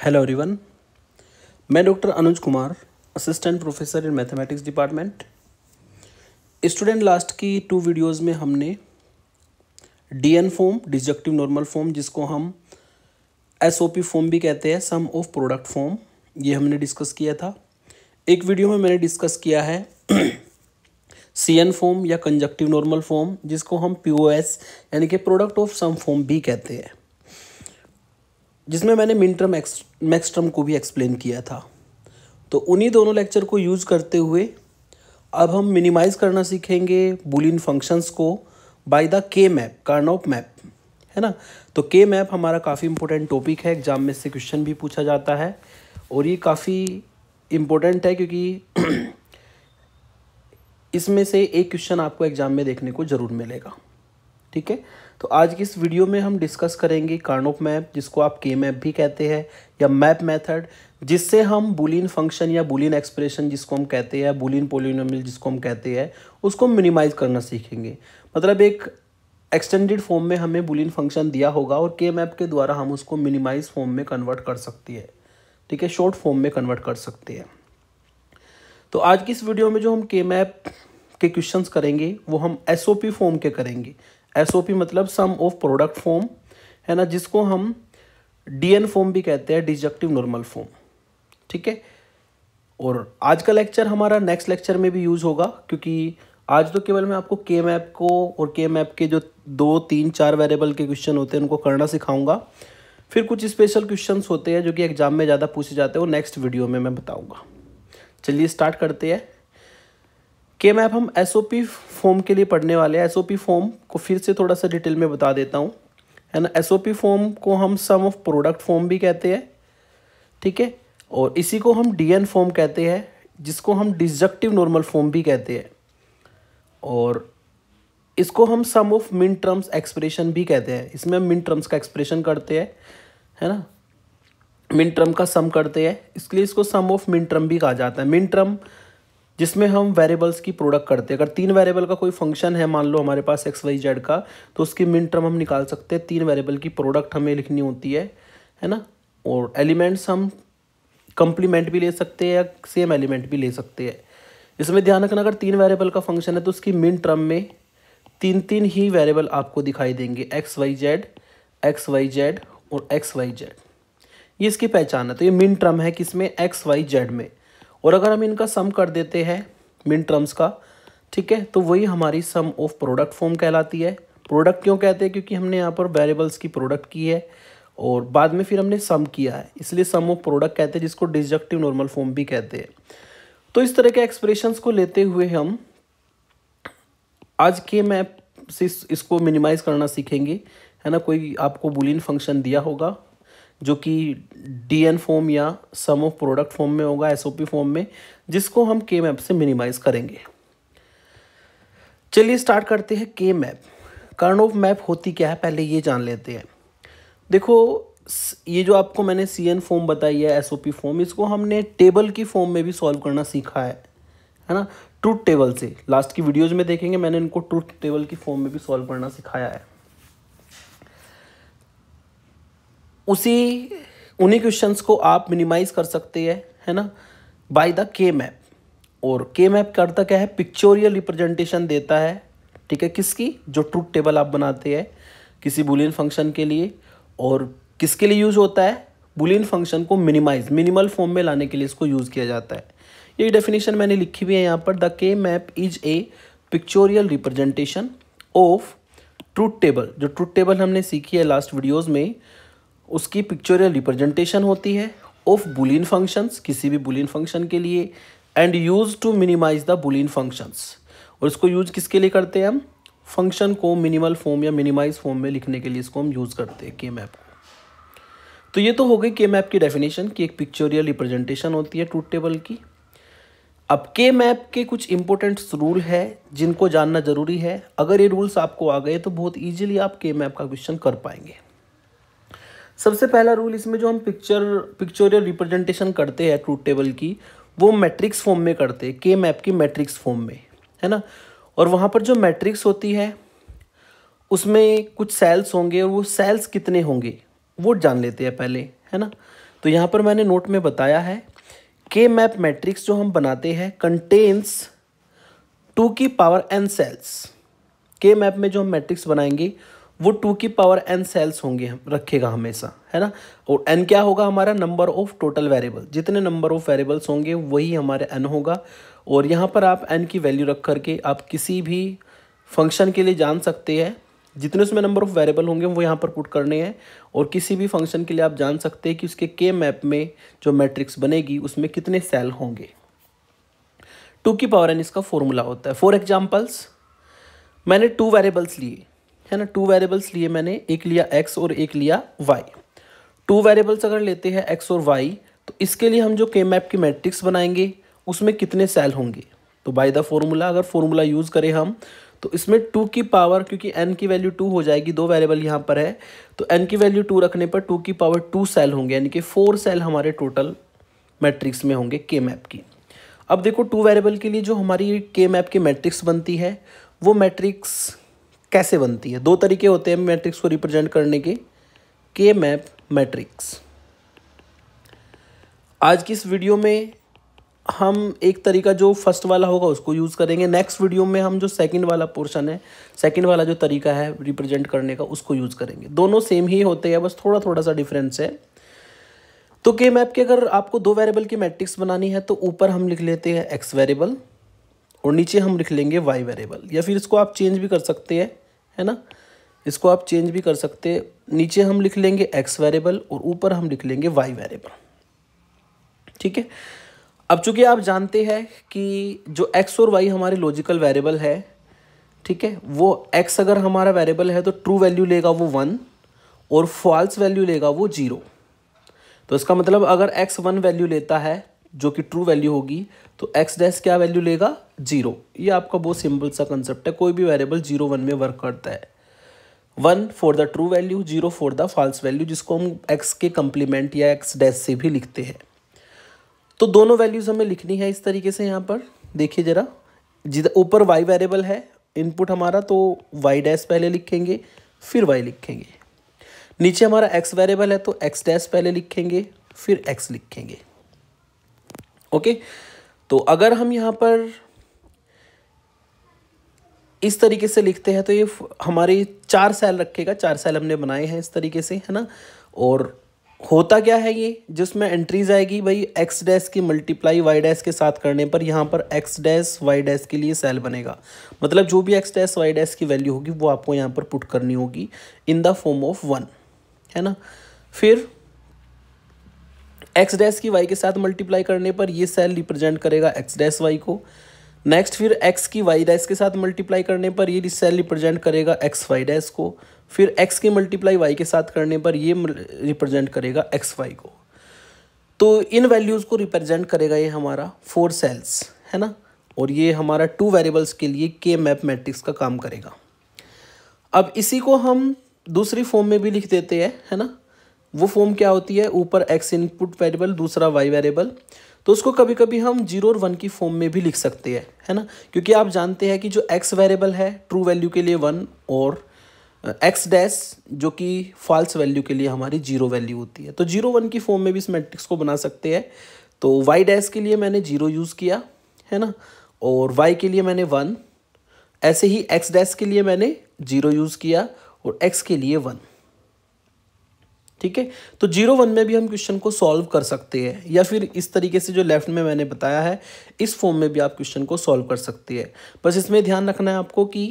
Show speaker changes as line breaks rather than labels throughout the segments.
hello everyone मैं doctor Anuj Kumar assistant professor in mathematics department student last की two videos में हमने DN form disjunctive normal form जिसको हम एसओपी फॉर्म भी कहते हैं सम ऑफ प्रोडक्ट फॉर्म ये हमने डिस्कस किया था एक वीडियो में मैंने डिस्कस किया है सी एन फॉर्म या कंजक्टिव नॉर्मल फॉर्म जिसको हम पी ओ एस यानी कि प्रोडक्ट ऑफ सम फॉर्म भी कहते हैं जिसमें मैंने मिन टर्म मैक्स टर्म को भी एक्सप्लेन किया था तो उन्हीं दोनों लेक्चर को यूज़ करते हुए अब हम मिनिमाइज़ करना सीखेंगे बुलिन फंक्शंस को by the K map Karnaugh map है ना तो के मैप हमारा काफ़ी इंपॉर्टेंट टॉपिक है एग्जाम में से क्वेश्चन भी पूछा जाता है और ये काफ़ी इम्पोर्टेंट है क्योंकि इसमें से एक क्वेश्चन आपको एग्ज़ाम में देखने को ज़रूर मिलेगा ठीक है तो आज की इस वीडियो में हम डिस्कस करेंगे कार्नोप मैप जिसको आप के मैप भी कहते हैं या मैप मेथड जिससे हम बुलिन फंक्शन या बुलिन एक्सप्रेशन जिसको हम कहते हैं बुलिन पोलिनोमियल जिसको हम कहते हैं उसको मिनिमाइज़ करना सीखेंगे मतलब एक एक्सटेंडेड फॉर्म में हमें बुलिन फंक्शन दिया होगा और के मैप के द्वारा हम उसको मिनिमाइज फॉर्म में कन्वर्ट कर सकती है ठीक है शॉर्ट फॉर्म में कन्वर्ट कर सकते हैं तो आज की इस वीडियो में जो हम के मैप के क्वेश्चंस करेंगे वो हम एस फॉर्म के करेंगे एस मतलब सम ऑफ प्रोडक्ट फॉर्म है ना जिसको हम डी एन फॉर्म भी कहते हैं डिजक्टिव नॉर्मल फॉर्म ठीक है और आज का लेक्चर हमारा नेक्स्ट लेक्चर में भी यूज़ होगा क्योंकि आज तो केवल मैं आपको के मैप को और के मैप के जो दो तीन चार वेरिएबल के क्वेश्चन होते हैं उनको करना सिखाऊंगा फिर कुछ स्पेशल क्वेश्चन होते हैं जो कि एग्जाम में ज़्यादा पूछे जाते हैं वो नेक्स्ट वीडियो में मैं बताऊँगा चलिए स्टार्ट करते हैं के मैप हम एस फॉर्म के लिए पढ़ने वाले हैं एस फॉर्म को फिर से थोड़ा सा डिटेल में बता देता हूँ है ना एस फॉर्म को हम सम ऑफ प्रोडक्ट फॉर्म भी कहते हैं ठीक है और इसी को हम डी एन फॉर्म कहते हैं जिसको हम डिजक्टिव नॉर्मल फॉर्म भी कहते हैं और इसको हम sum of minterms expression भी कहते हैं इसमें हम मिन टर्म्स का एक्सप्रेशन करते हैं है ना मिन टर्म का सम करते हैं लिए इसको सम ऑफ मिन टर्म भी कहा जाता है मिन टर्म जिसमें हम वेरिएबल्स की प्रोडक्ट करते हैं अगर तीन वेरिएबल का कोई फंक्शन है मान लो हमारे पास एक्स वाई जेड का तो उसकी मिन टर्म हम निकाल सकते हैं तीन वेरिएबल की प्रोडक्ट हमें लिखनी होती है है ना और एलिमेंट्स हम कंप्लीमेंट भी ले सकते हैं या सेम एलिमेंट भी ले सकते हैं इसमें ध्यान रखना अगर तीन वेरिएबल का फंक्शन है तो उसकी मिन टर्म में तीन तीन ही वेरिएबल आपको दिखाई देंगे X Y Z X Y Z और एक्स वाई जेड ये इसकी पहचान है तो ये मिन टर्म है किसमें एक्स वाई जेड में और अगर हम इनका सम कर देते हैं मिन टर्म्स का ठीक है तो वही हमारी सम ऑफ प्रोडक्ट फॉर्म कहलाती है प्रोडक्ट क्यों कहते हैं क्योंकि हमने यहाँ पर वेरिएबल्स की प्रोडक्ट की है और बाद में फिर हमने सम किया है इसलिए सम ऑफ प्रोडक्ट कहते हैं जिसको डिजक्टिव नॉर्मल फॉर्म भी कहते हैं तो इस तरह के एक्सप्रेशंस को लेते हुए हम आज के मैप से इसको मिनिमाइज़ करना सीखेंगे है ना कोई आपको बुलिन फंक्शन दिया होगा जो कि डी फॉर्म या सम ऑफ प्रोडक्ट फॉर्म में होगा एस फॉर्म में जिसको हम के मैप से मिनिमाइज करेंगे चलिए स्टार्ट करते हैं के मैप कर्न ऑफ मैप होती क्या है पहले ये जान लेते हैं देखो ये जो आपको मैंने सी एन फॉर्म बताई है एस फॉर्म इसको हमने टेबल की फॉर्म में भी सॉल्व करना सीखा है है ना ट्रूथ टेबल से लास्ट की वीडियोज़ में देखेंगे मैंने इनको ट्रूथ टेबल की फॉर्म में भी सॉल्व करना सिखाया है उसी उन्हीं क्वेश्चंस को आप मिनिमाइज कर सकते हैं है ना बाय द के मैप और के मैप करता क्या है पिक्चोरियल रिप्रेजेंटेशन देता है ठीक है किसकी जो ट्रूथ टेबल आप बनाते हैं किसी बुलियन फंक्शन के लिए और किसके लिए यूज़ होता है बुलियन फंक्शन को मिनिमाइज मिनिमल फॉर्म में लाने के लिए इसको यूज़ किया जाता है ये डेफिनेशन मैंने लिखी हुई है यहाँ पर the K map is a pictorial representation of truth table जो ट्रूथ टेबल हमने सीखी है लास्ट वीडियोज़ में उसकी पिक्चोरियल रिप्रेजेंटेशन होती है ऑफ बुलिन फंक्शंस किसी भी बुलिन फंक्शन के लिए and use to minimize the boolean functions और इसको यूज किसके लिए करते हैं हम फंक्शन को मिनिमल फॉर्म या मिनिमाइज फॉर्म में लिखने के लिए इसको हम यूज़ करते हैं के मैप को तो ये तो हो गई के मैप की डेफिनेशन की एक पिक्चोरियल रिप्रेजेंटेशन होती है टूट टेबल की अब के मैप के कुछ इंपॉर्टेंट रूल है जिनको जानना ज़रूरी है अगर ये रूल्स आपको आ गए तो बहुत ईजिली आप के मैप का क्वेश्चन कर पाएंगे सबसे पहला रूल इसमें जो हम पिक्चर पिक्चोरियल रिप्रेजेंटेशन करते हैं ट्रूथ टेबल की वो मैट्रिक्स फॉर्म में करते हैं के मैप की मैट्रिक्स फॉर्म में है ना और वहाँ पर जो मैट्रिक्स होती है उसमें कुछ सेल्स होंगे और वो सेल्स कितने होंगे वो जान लेते हैं पहले है ना तो यहाँ पर मैंने नोट में बताया है के मैप मैट्रिक्स जो हम बनाते हैं कंटेन्स टू की पावर एन सेल्स के मैप में जो हम मैट्रिक्स बनाएंगे वो टू की पावर एन सेल्स होंगे हम रखेगा हमेशा है ना और एन क्या होगा हमारा नंबर ऑफ़ टोटल वेरिएबल जितने नंबर ऑफ़ वेरिएबल्स होंगे वही हमारे एन होगा और यहाँ पर आप एन की वैल्यू रख करके आप किसी भी फंक्शन के लिए जान सकते हैं जितने उसमें नंबर ऑफ़ वेरिएबल होंगे वो यहाँ पर पुट करने हैं और किसी भी फंक्शन के लिए आप जान सकते हैं कि उसके के मैप में जो मैट्रिक्स बनेगी उसमें कितने सेल होंगे टू की पावर एन इसका फॉर्मूला होता है फॉर एग्जाम्पल्स मैंने टू वेरिएबल्स लिए है ना टू वेरिएबल्स लिए मैंने एक लिया एक्स और एक लिया वाई टू वेरिएबल्स अगर लेते हैं एक्स और वाई तो इसके लिए हम जो के मैप की मैट्रिक्स बनाएंगे उसमें कितने सेल होंगे तो बाय द फॉर्मूला अगर फॉर्मूला यूज़ करें हम तो इसमें टू की पावर क्योंकि एन की वैल्यू टू हो जाएगी दो वेरिएबल यहाँ पर है तो एन की वैल्यू टू रखने पर टू की पावर टू सेल होंगे यानी कि फोर सेल हमारे टोटल मैट्रिक्स में होंगे के मैप की अब देखो टू वेरिएबल के लिए जो हमारी के मैप की मैट्रिक्स बनती है वो मैट्रिक्स कैसे बनती है दो तरीके होते हैं मैट्रिक्स को रिप्रेजेंट करने के के मैप मैट्रिक्स आज की इस वीडियो में हम एक तरीका जो फर्स्ट वाला होगा उसको यूज़ करेंगे नेक्स्ट वीडियो में हम जो सेकंड वाला पोर्शन है सेकंड वाला जो तरीका है रिप्रेजेंट करने का उसको यूज़ करेंगे दोनों सेम ही होते हैं बस थोड़ा थोड़ा सा डिफरेंस है तो के मैप के अगर आपको दो वेरिएबल की मैट्रिक्स बनानी है तो ऊपर हम लिख लेते हैं एक्स वेरेबल और नीचे हम लिख लेंगे वाई वेरेबल या फिर इसको आप चेंज भी कर सकते हैं है ना इसको आप चेंज भी कर सकते नीचे हम लिख लेंगे एक्स वेरिएबल और ऊपर हम लिख लेंगे वाई वेरिएबल ठीक है अब चूंकि आप जानते हैं कि जो एक्स और वाई हमारे लॉजिकल वेरिएबल है ठीक है वो एक्स अगर हमारा वेरिएबल है तो ट्रू वैल्यू लेगा वो वन और फॉल्स वैल्यू लेगा वो जीरो तो इसका मतलब अगर एक्स वन वैल्यू लेता है जो कि ट्रू वैल्यू होगी तो एक्स डैश क्या वैल्यू लेगा जीरो ये आपका बहुत सिंपल सा कंसेप्ट है कोई भी वेरिएबल जीरो वन में वर्क करता है one for the true value zero for the false value जिसको हम एक्स के कम्प्लीमेंट या एक्स डैश से भी लिखते हैं तो दोनों वैल्यूज़ हमें लिखनी है इस तरीके से यहाँ पर देखिए ज़रा जिधर ऊपर वाई वेरिएबल है इनपुट हमारा तो वाई डैश पहले लिखेंगे फिर वाई लिखेंगे नीचे हमारा एक्स वेरिएबल है तो एक्स डैश पहले लिखेंगे फिर एक्स लिखेंगे ओके तो अगर हम यहाँ पर इस तरीके से लिखते हैं तो ये हमारे चार सेल रखेगा चार सेल हमने बनाए हैं इस तरीके से है ना और होता क्या है ये जिसमें एंट्रीज आएगी भाई एक्स डैस की मल्टीप्लाई वाई डैस के साथ करने पर यहाँ पर एक्स डैस वाई डैस के लिए सेल बनेगा मतलब जो भी एक्स डैस वाई डैस की वैल्यू होगी वो आपको यहाँ पर पुट करनी होगी in the form of one है ना फिर एक्स डैश की वाई के साथ मल्टीप्लाई करने पर ये सेल रिप्रेजेंट करेगा एक्स डैश वाई को नेक्स्ट फिर एक्स की वाई डैश के साथ मल्टीप्लाई करने पर ये सेल रिप्रेजेंट करेगा एक्स वाई डैश को फिर एक्स की मल्टीप्लाई वाई के साथ करने पर ये रिप्रेजेंट करेगा एक्स वाई को तो इन वैल्यूज़ को रिप्रेजेंट करेगा ये हमारा फोर सेल्स है ना और ये हमारा टू वेरिएबल्स के लिए के मैप मैट्रिक्स का काम करेगा अब इसी को हम दूसरी फॉर्म में भी लिख देते हैं है ना वो फॉर्म क्या होती है ऊपर एक्स इनपुट वेरिएबल दूसरा वाई वेरिएबल तो उसको कभी कभी हम जीरो और वन की फॉर्म में भी लिख सकते हैं है ना क्योंकि आप जानते हैं कि जो एक्स वेरिएबल है ट्रू वैल्यू के लिए वन और एक्स डैश जो कि फॉल्स वैल्यू के लिए हमारी जीरो वैल्यू होती है तो जीरो वन की फॉर्म में भी इस मैट्रिक्स को बना सकते हैं तो वाई डैश के लिए मैंने जीरो यूज़ किया है ना और वाई के लिए मैंने वन ऐसे ही एक्स डैश के लिए मैंने जीरो यूज़ किया और एक्स के लिए वन ठीक है तो जीरो वन में भी हम क्वेश्चन को सॉल्व कर सकते हैं या फिर इस तरीके से जो लेफ्ट में मैंने बताया है इस फॉर्म में भी आप क्वेश्चन को सॉल्व कर सकते हैं बस इसमें ध्यान रखना है आपको कि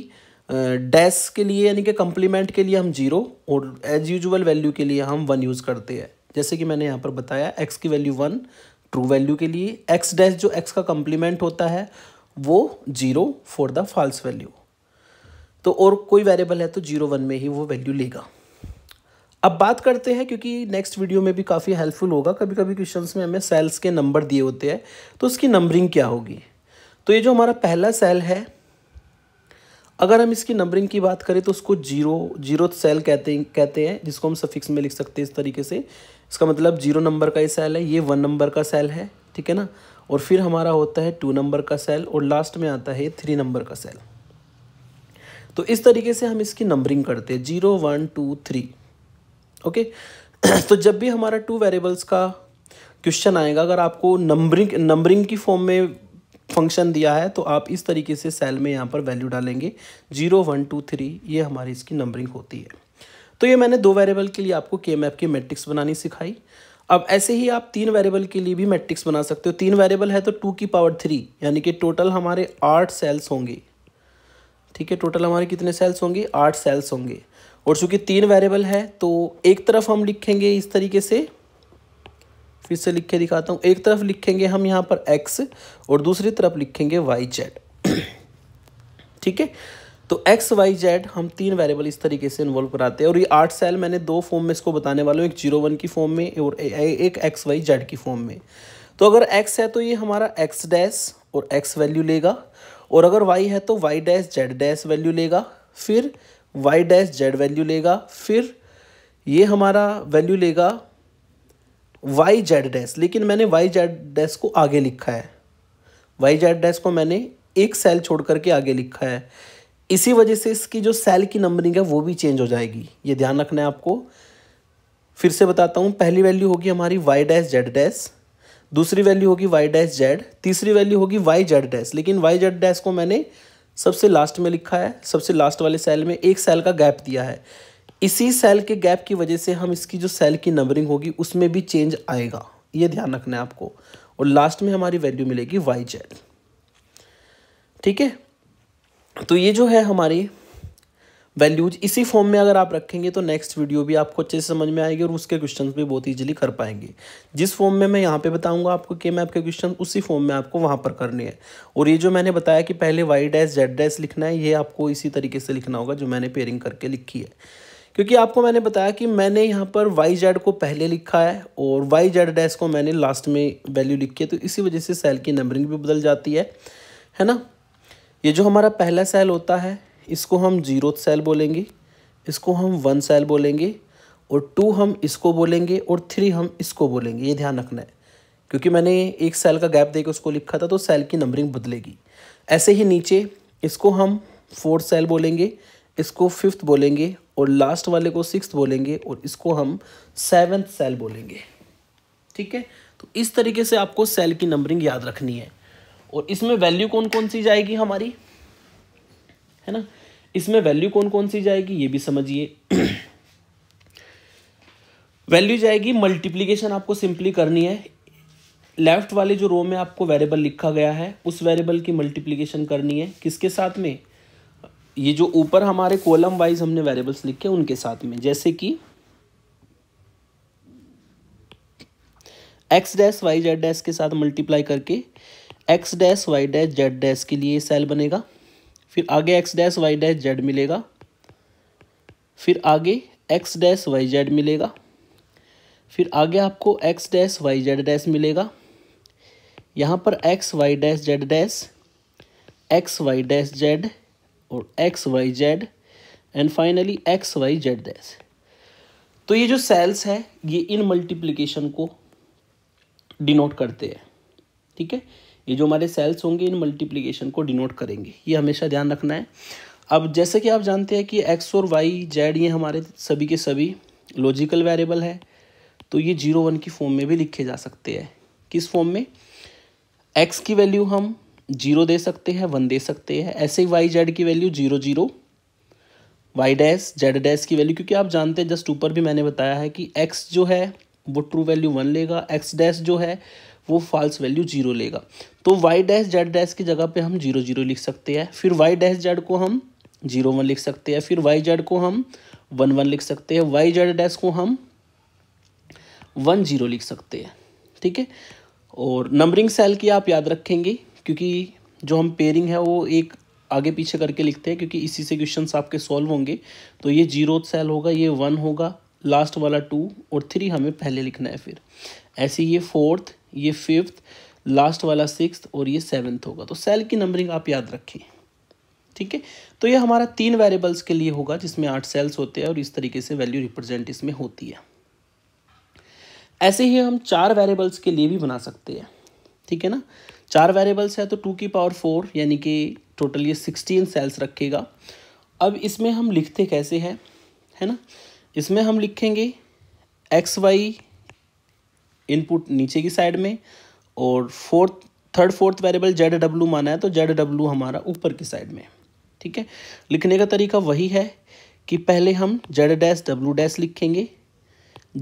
डैश के लिए यानी कि कंप्लीमेंट के लिए हम जीरो और एज यूजल वैल्यू के लिए हम वन यूज़ करते हैं जैसे कि मैंने यहाँ पर बताया एक्स की वैल्यू वन ट्रू वैल्यू के लिए एक्स डैश जो एक्स का कंप्लीमेंट होता है वो zero for the false value तो और कोई वेरिएबल है तो जीरो वन में ही वो वैल्यू लेगा अब बात करते हैं क्योंकि नेक्स्ट वीडियो में भी काफ़ी हेल्पफुल होगा कभी कभी क्वेश्चन में हमें सेल्स के नंबर दिए होते हैं तो उसकी नंबरिंग क्या होगी तो ये जो हमारा पहला सेल है अगर हम इसकी नंबरिंग की बात करें तो उसको जीरो जीरो सेल कहते कहते हैं जिसको हम सफिक्स में लिख सकते हैं इस तरीके से इसका मतलब जीरो नंबर का ये सेल है ये वन नंबर का सेल है ठीक है ना और फिर हमारा होता है टू नंबर का सेल और लास्ट में आता है थ्री नंबर का सेल तो इस तरीके से हम इसकी नंबरिंग करते हैं zero one two three okay तो जब भी हमारा टू वेरिएबल्स का क्वेश्चन आएगा अगर आपको नंबरिंग नंबरिंग की फॉर्म में फंक्शन दिया है तो आप इस तरीके से सेल में यहाँ पर वैल्यू डालेंगे जीरो वन टू थ्री ये हमारी इसकी नंबरिंग होती है तो ये मैंने दो वेरिएबल के लिए आपको के मैप की मैट्रिक्स बनानी सिखाई अब ऐसे ही आप तीन वेरिएबल के लिए भी मैट्रिक्स बना सकते हो तीन वेरिएबल है तो टू की पावर थ्री यानी कि टोटल हमारे आठ सेल्स होंगे ठीक है टोटल हमारे कितने सेल्स होंगे आठ सेल्स होंगे और चूंकि तीन वेरिएबल है तो एक तरफ हम लिखेंगे इस तरीके से फिर से लिख के दिखाता हूँ एक तरफ लिखेंगे हम यहाँ पर एक्स और दूसरी तरफ लिखेंगे वाई जेड ठीक है तो एक्स वाई जेड हम तीन वेरिएबल इस तरीके से इन्वॉल्व कराते हैं और ये आठ सेल मैंने दो फॉर्म में इसको बताने वाला हूँ एक जीरो वन की फॉर्म में और एक एक्स वाई जेड की फॉर्म में तो अगर एक्स है तो ये हमारा एक्स डैश और एक्स वैल्यू लेगा और अगर वाई है तो y dash Z dash value लेगा फिर वाई डैश जेड वैल्यू लेगा फिर ये हमारा वैल्यू लेगा वाई जेड डैश लेकिन मैंने वाई जेड डैश को आगे लिखा है वाई जेड डैश को मैंने एक सेल छोड़ करके आगे लिखा है इसी वजह से इसकी जो सेल की नंबरिंग है वो भी चेंज हो जाएगी ये ध्यान रखना है आपको फिर से बताता हूँ पहली वैल्यू होगी हमारी वाई डैश जेड डैश दूसरी वैल्यू होगी वाई डैश जेड तीसरी वैल्यू होगी वाई जेड डैश लेकिन वाई जेड डैश को मैंने सबसे लास्ट में लिखा है सबसे लास्ट वाले सेल में एक सेल का गैप दिया है इसी सेल के गैप की वजह से हम इसकी जो सेल की नंबरिंग होगी उसमें भी चेंज आएगा ये ध्यान रखना है आपको और लास्ट में हमारी वैल्यू मिलेगी वाई जेड ठीक है तो ये जो है हमारी वैल्यूज इसी फॉर्म में अगर आप रखेंगे तो नेक्स्ट वीडियो भी आपको अच्छे से समझ में आएगी और उसके क्वेश्चन भी बहुत ईजिली कर पाएंगे जिस फॉर्म में मैं यहाँ पे बताऊँगा आपको के मैप के क्वेश्चन उसी फॉर्म में आपको वहाँ पर करने हैं और ये जो मैंने बताया कि पहले वाई डैश जेड डैश लिखना है ये आपको इसी तरीके से लिखना होगा जो मैंने पेयरिंग करके लिखी है क्योंकि आपको मैंने बताया कि मैंने यहाँ पर वाई जेड को पहले लिखा है और वाई जेड डैश को मैंने लास्ट में वैल्यू लिखी है तो इसी वजह से सेल की नंबरिंग भी बदल जाती है है ना ये जो हमारा पहला सेल होता है इसको हम जीरो सेल बोलेंगे इसको हम वन सेल बोलेंगे और टू हम इसको बोलेंगे और थ्री हम इसको बोलेंगे ये ध्यान रखना है क्योंकि मैंने एक सेल का गैप देकर उसको लिखा था तो सेल की नंबरिंग बदलेगी ऐसे ही नीचे इसको हम फोर्थ सेल बोलेंगे इसको फिफ्थ बोलेंगे और लास्ट वाले को सिक्स बोलेंगे और इसको हम सेवन्थ सेल बोलेंगे ठीक है तो इस तरीके से आपको सेल की नंबरिंग याद रखनी है और इसमें वैल्यू कौन कौन सी जाएगी हमारी है ना इसमें वैल्यू कौन कौन सी जाएगी ये भी समझिए वैल्यू जाएगी मल्टीप्लीकेशन आपको सिंपली करनी है लेफ्ट वाले जो रो में आपको वेरिएबल लिखा गया है उस वेरिएबल की मल्टीप्लीकेशन करनी है किसके साथ में ये जो ऊपर हमारे कॉलम वाइज हमने वेरिएबल्स लिखे उनके साथ में जैसे कि x dash Y Z dash के साथ मल्टीप्लाई करके x dash Y dash Z dash के लिए सेल बनेगा फिर आगे x dash Y dash z मिलेगा फिर आगे एक्स डैश वाई जेड मिलेगा फिर आगे आपको x dash Y Z dash मिलेगा यहाँ पर x Y dash Z dash x Y dash Z और x Y z and finally x Y Z dash तो ये जो सेल्स है ये इन मल्टीप्लिकेशन को डिनोट करते हैं ठीक है ये जो हमारे सेल्स होंगे इन मल्टीप्लीकेशन को डिनोट करेंगे ये हमेशा ध्यान रखना है अब जैसे कि आप जानते हैं कि एक्स और वाई जेड ये हमारे सभी के सभी लॉजिकल वेरिएबल है तो ये जीरो वन की फॉर्म में भी लिखे जा सकते हैं किस फॉर्म में एक्स की वैल्यू हम जीरो दे सकते हैं वन दे सकते हैं ऐसे ही वाई जेड की value zero zero y dash Z dash की वैल्यू क्योंकि आप जानते हैं जस्ट ऊपर भी मैंने बताया है कि एक्स जो है वो ट्रू वैल्यू वन लेगा एक्स डैश जो है वो फॉल्स वैल्यू जीरो लेगा तो वाई डैश जेड डैश की जगह पे हम जीरो जीरो लिख सकते हैं फिर वाई डैश जेड को हम जीरो वन लिख सकते हैं फिर वाई जेड को हम वन वन लिख सकते हैं वाई जेड डैश को हम वन जीरो लिख सकते हैं ठीक है और नंबरिंग सेल की आप याद रखेंगे क्योंकि जो हम पेयरिंग है वो एक आगे पीछे करके लिखते हैं क्योंकि इसी से क्वेश्चन आपके सॉल्व होंगे तो ये जीरो सेल होगा ये वन होगा लास्ट वाला टू और थ्री हमें पहले लिखना है फिर ऐसे ये फोर्थ ये फिफ्थ लास्ट वाला सिक्स और ये सेवन्थ होगा तो सेल की नंबरिंग आप याद रखें ठीक है तो ये हमारा तीन वेरिएबल्स के लिए होगा जिसमें आठ सेल्स होते हैं और इस तरीके से वैल्यू रिप्रेजेंट इसमें होती है ऐसे ही हम चार वेरिएबल्स के लिए भी बना सकते हैं ठीक है ना चार वेरिएबल्स है तो टू की पावर फोर यानी कि टोटल ये सिक्सटीन सेल्स रखेगा अब इसमें हम लिखते कैसे हैं है ना इसमें हम लिखेंगे एक्स वाई इनपुट नीचे की साइड में और fourth third fourth variable z डब्लू माना है तो जेड डब्ल्यू हमारा ऊपर की साइड में ठीक है लिखने का तरीका वही है कि पहले हम जेड डैश डब्लू डैश लिखेंगे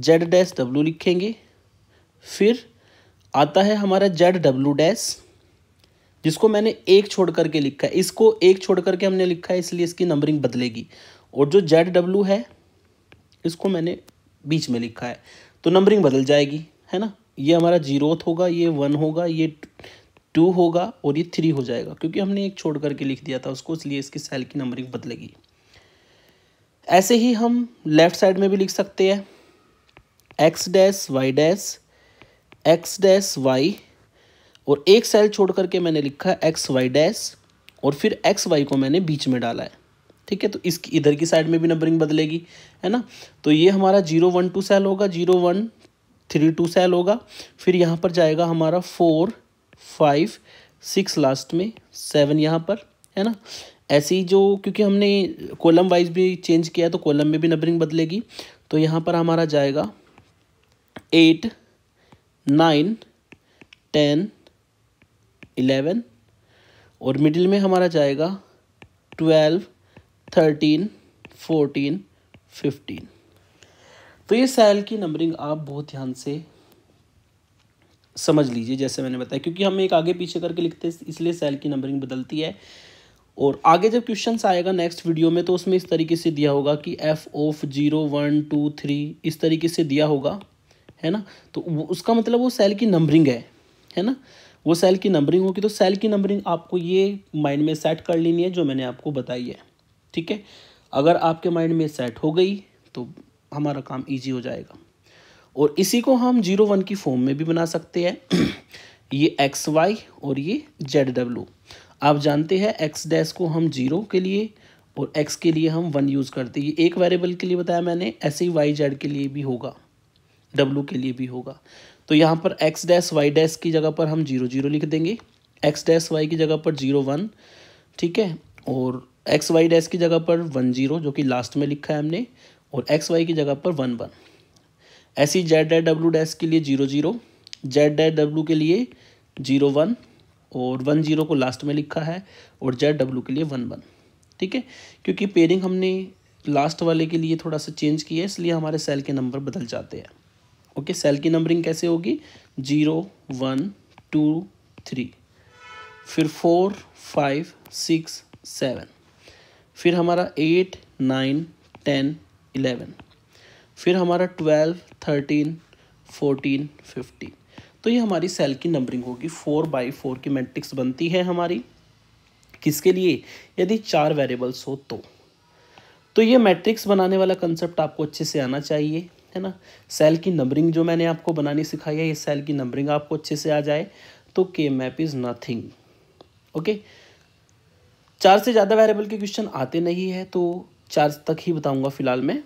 जेड डैश डब्लू लिखेंगे फिर आता है हमारा जेड डब्लू डैश जिसको मैंने एक छोड़ करके लिखा है इसको एक छोड़ करके हमने लिखा है इसलिए इसकी नंबरिंग बदलेगी और जो जेड डब्लू है इसको मैंने बीच में लिखा है तो नंबरिंग बदल जाएगी है ना ये हमारा जीरोथ होगा ये वन होगा ये टू होगा और ये थ्री हो जाएगा क्योंकि हमने एक छोड़ करके लिख दिया था उसको इसलिए इसकी सेल की नंबरिंग बदलेगी ऐसे ही हम लेफ़्ट साइड में भी लिख सकते हैं x dash Y dash x dash Y और एक सेल छोड़ करके मैंने लिखा एक्स वाई डैस और फिर एक्स वाई को मैंने बीच में डाला है ठीक है तो इसकी इधर की साइड में भी नंबरिंग बदलेगी है ना तो ये हमारा जीरो वन टू सेल होगा zero one three two cell होगा फिर यहाँ पर जाएगा हमारा फोर फाइव सिक्स लास्ट में सेवन यहाँ पर है ना ऐसे ही जो क्योंकि हमने कॉलम वाइज भी चेंज किया है तो कॉलम में भी नंबरिंग बदलेगी तो यहाँ पर हमारा जाएगा एट नाइन टेन इलेवन और मिडिल में हमारा जाएगा ट्वेल्व थर्टीन फोर्टीन फिफ्टीन तो ये सेल की नंबरिंग आप बहुत ध्यान से समझ लीजिए जैसे मैंने बताया क्योंकि हम एक आगे पीछे करके लिखते हैं इसलिए सेल की नंबरिंग बदलती है और आगे जब क्वेश्चन आएगा नेक्स्ट वीडियो में तो उसमें इस तरीके से दिया होगा कि f of zero one two three इस तरीके से दिया होगा है ना तो उसका मतलब वो सेल की नंबरिंग है है ना वो सेल की नंबरिंग होगी तो सेल की नंबरिंग आपको ये माइंड में सेट कर लेनी है जो मैंने आपको बताई है ठीक है अगर आपके माइंड में सेट हो गई तो हमारा काम ईजी हो जाएगा और इसी को हम जीरो वन की फॉर्म में भी बना सकते हैं ये एक्स वाई और ये जेड डब्लू आप जानते हैं एक्स डैश को हम जीरो के लिए और एक्स के लिए हम वन यूज़ करते हैं ये एक वेरिएबल के लिए बताया मैंने ऐसे ही वाई जेड के लिए भी होगा डब्लू के लिए भी होगा तो यहाँ पर एक्स डैश वाई डैश की जगह पर हम जीरो जीरो लिख देंगे एक्स डैश वाई की जगह पर जीरो वन ठीक है और एक्स वाई डैश की जगह पर वन जीरो जो कि लास्ट में लिखा है हमने और एक्स वाई की जगह पर वन वन ऐसी जेड डे डब्ल्यू डैस के लिए zero zero Z D W के लिए जीरो वन और वन जीरो को लास्ट में लिखा है और जेड डब्ल्यू के लिए वन वन ठीक है क्योंकि पेयरिंग हमने लास्ट वाले के लिए थोड़ा सा चेंज किया है इसलिए हमारे सेल के नंबर बदल जाते हैं ओके सेल की नंबरिंग कैसे होगी जीरो वन टू थ्री फिर फोर फाइव सिक्स सेवन फिर हमारा एट नाइन टेन इलेवन फिर हमारा ट्वेल्व थर्टीन फोर्टीन फिफ्टीन तो ये हमारी सेल की नंबरिंग होगी फोर बाई फोर की मैट्रिक्स बनती है हमारी किसके लिए यदि चार वेरिएबल्स हो तो तो ये मैट्रिक्स बनाने वाला कंसेप्ट आपको अच्छे से आना चाहिए है ना सेल की नंबरिंग जो मैंने आपको बनानी सिखाई है ये सेल की नंबरिंग आपको अच्छे से आ जाए तो के मैप इज़ नथिंग ओके चार से ज़्यादा वेरिएबल के क्वेश्चन आते नहीं है तो चार्ज तक ही बताऊंगा फिलहाल मैं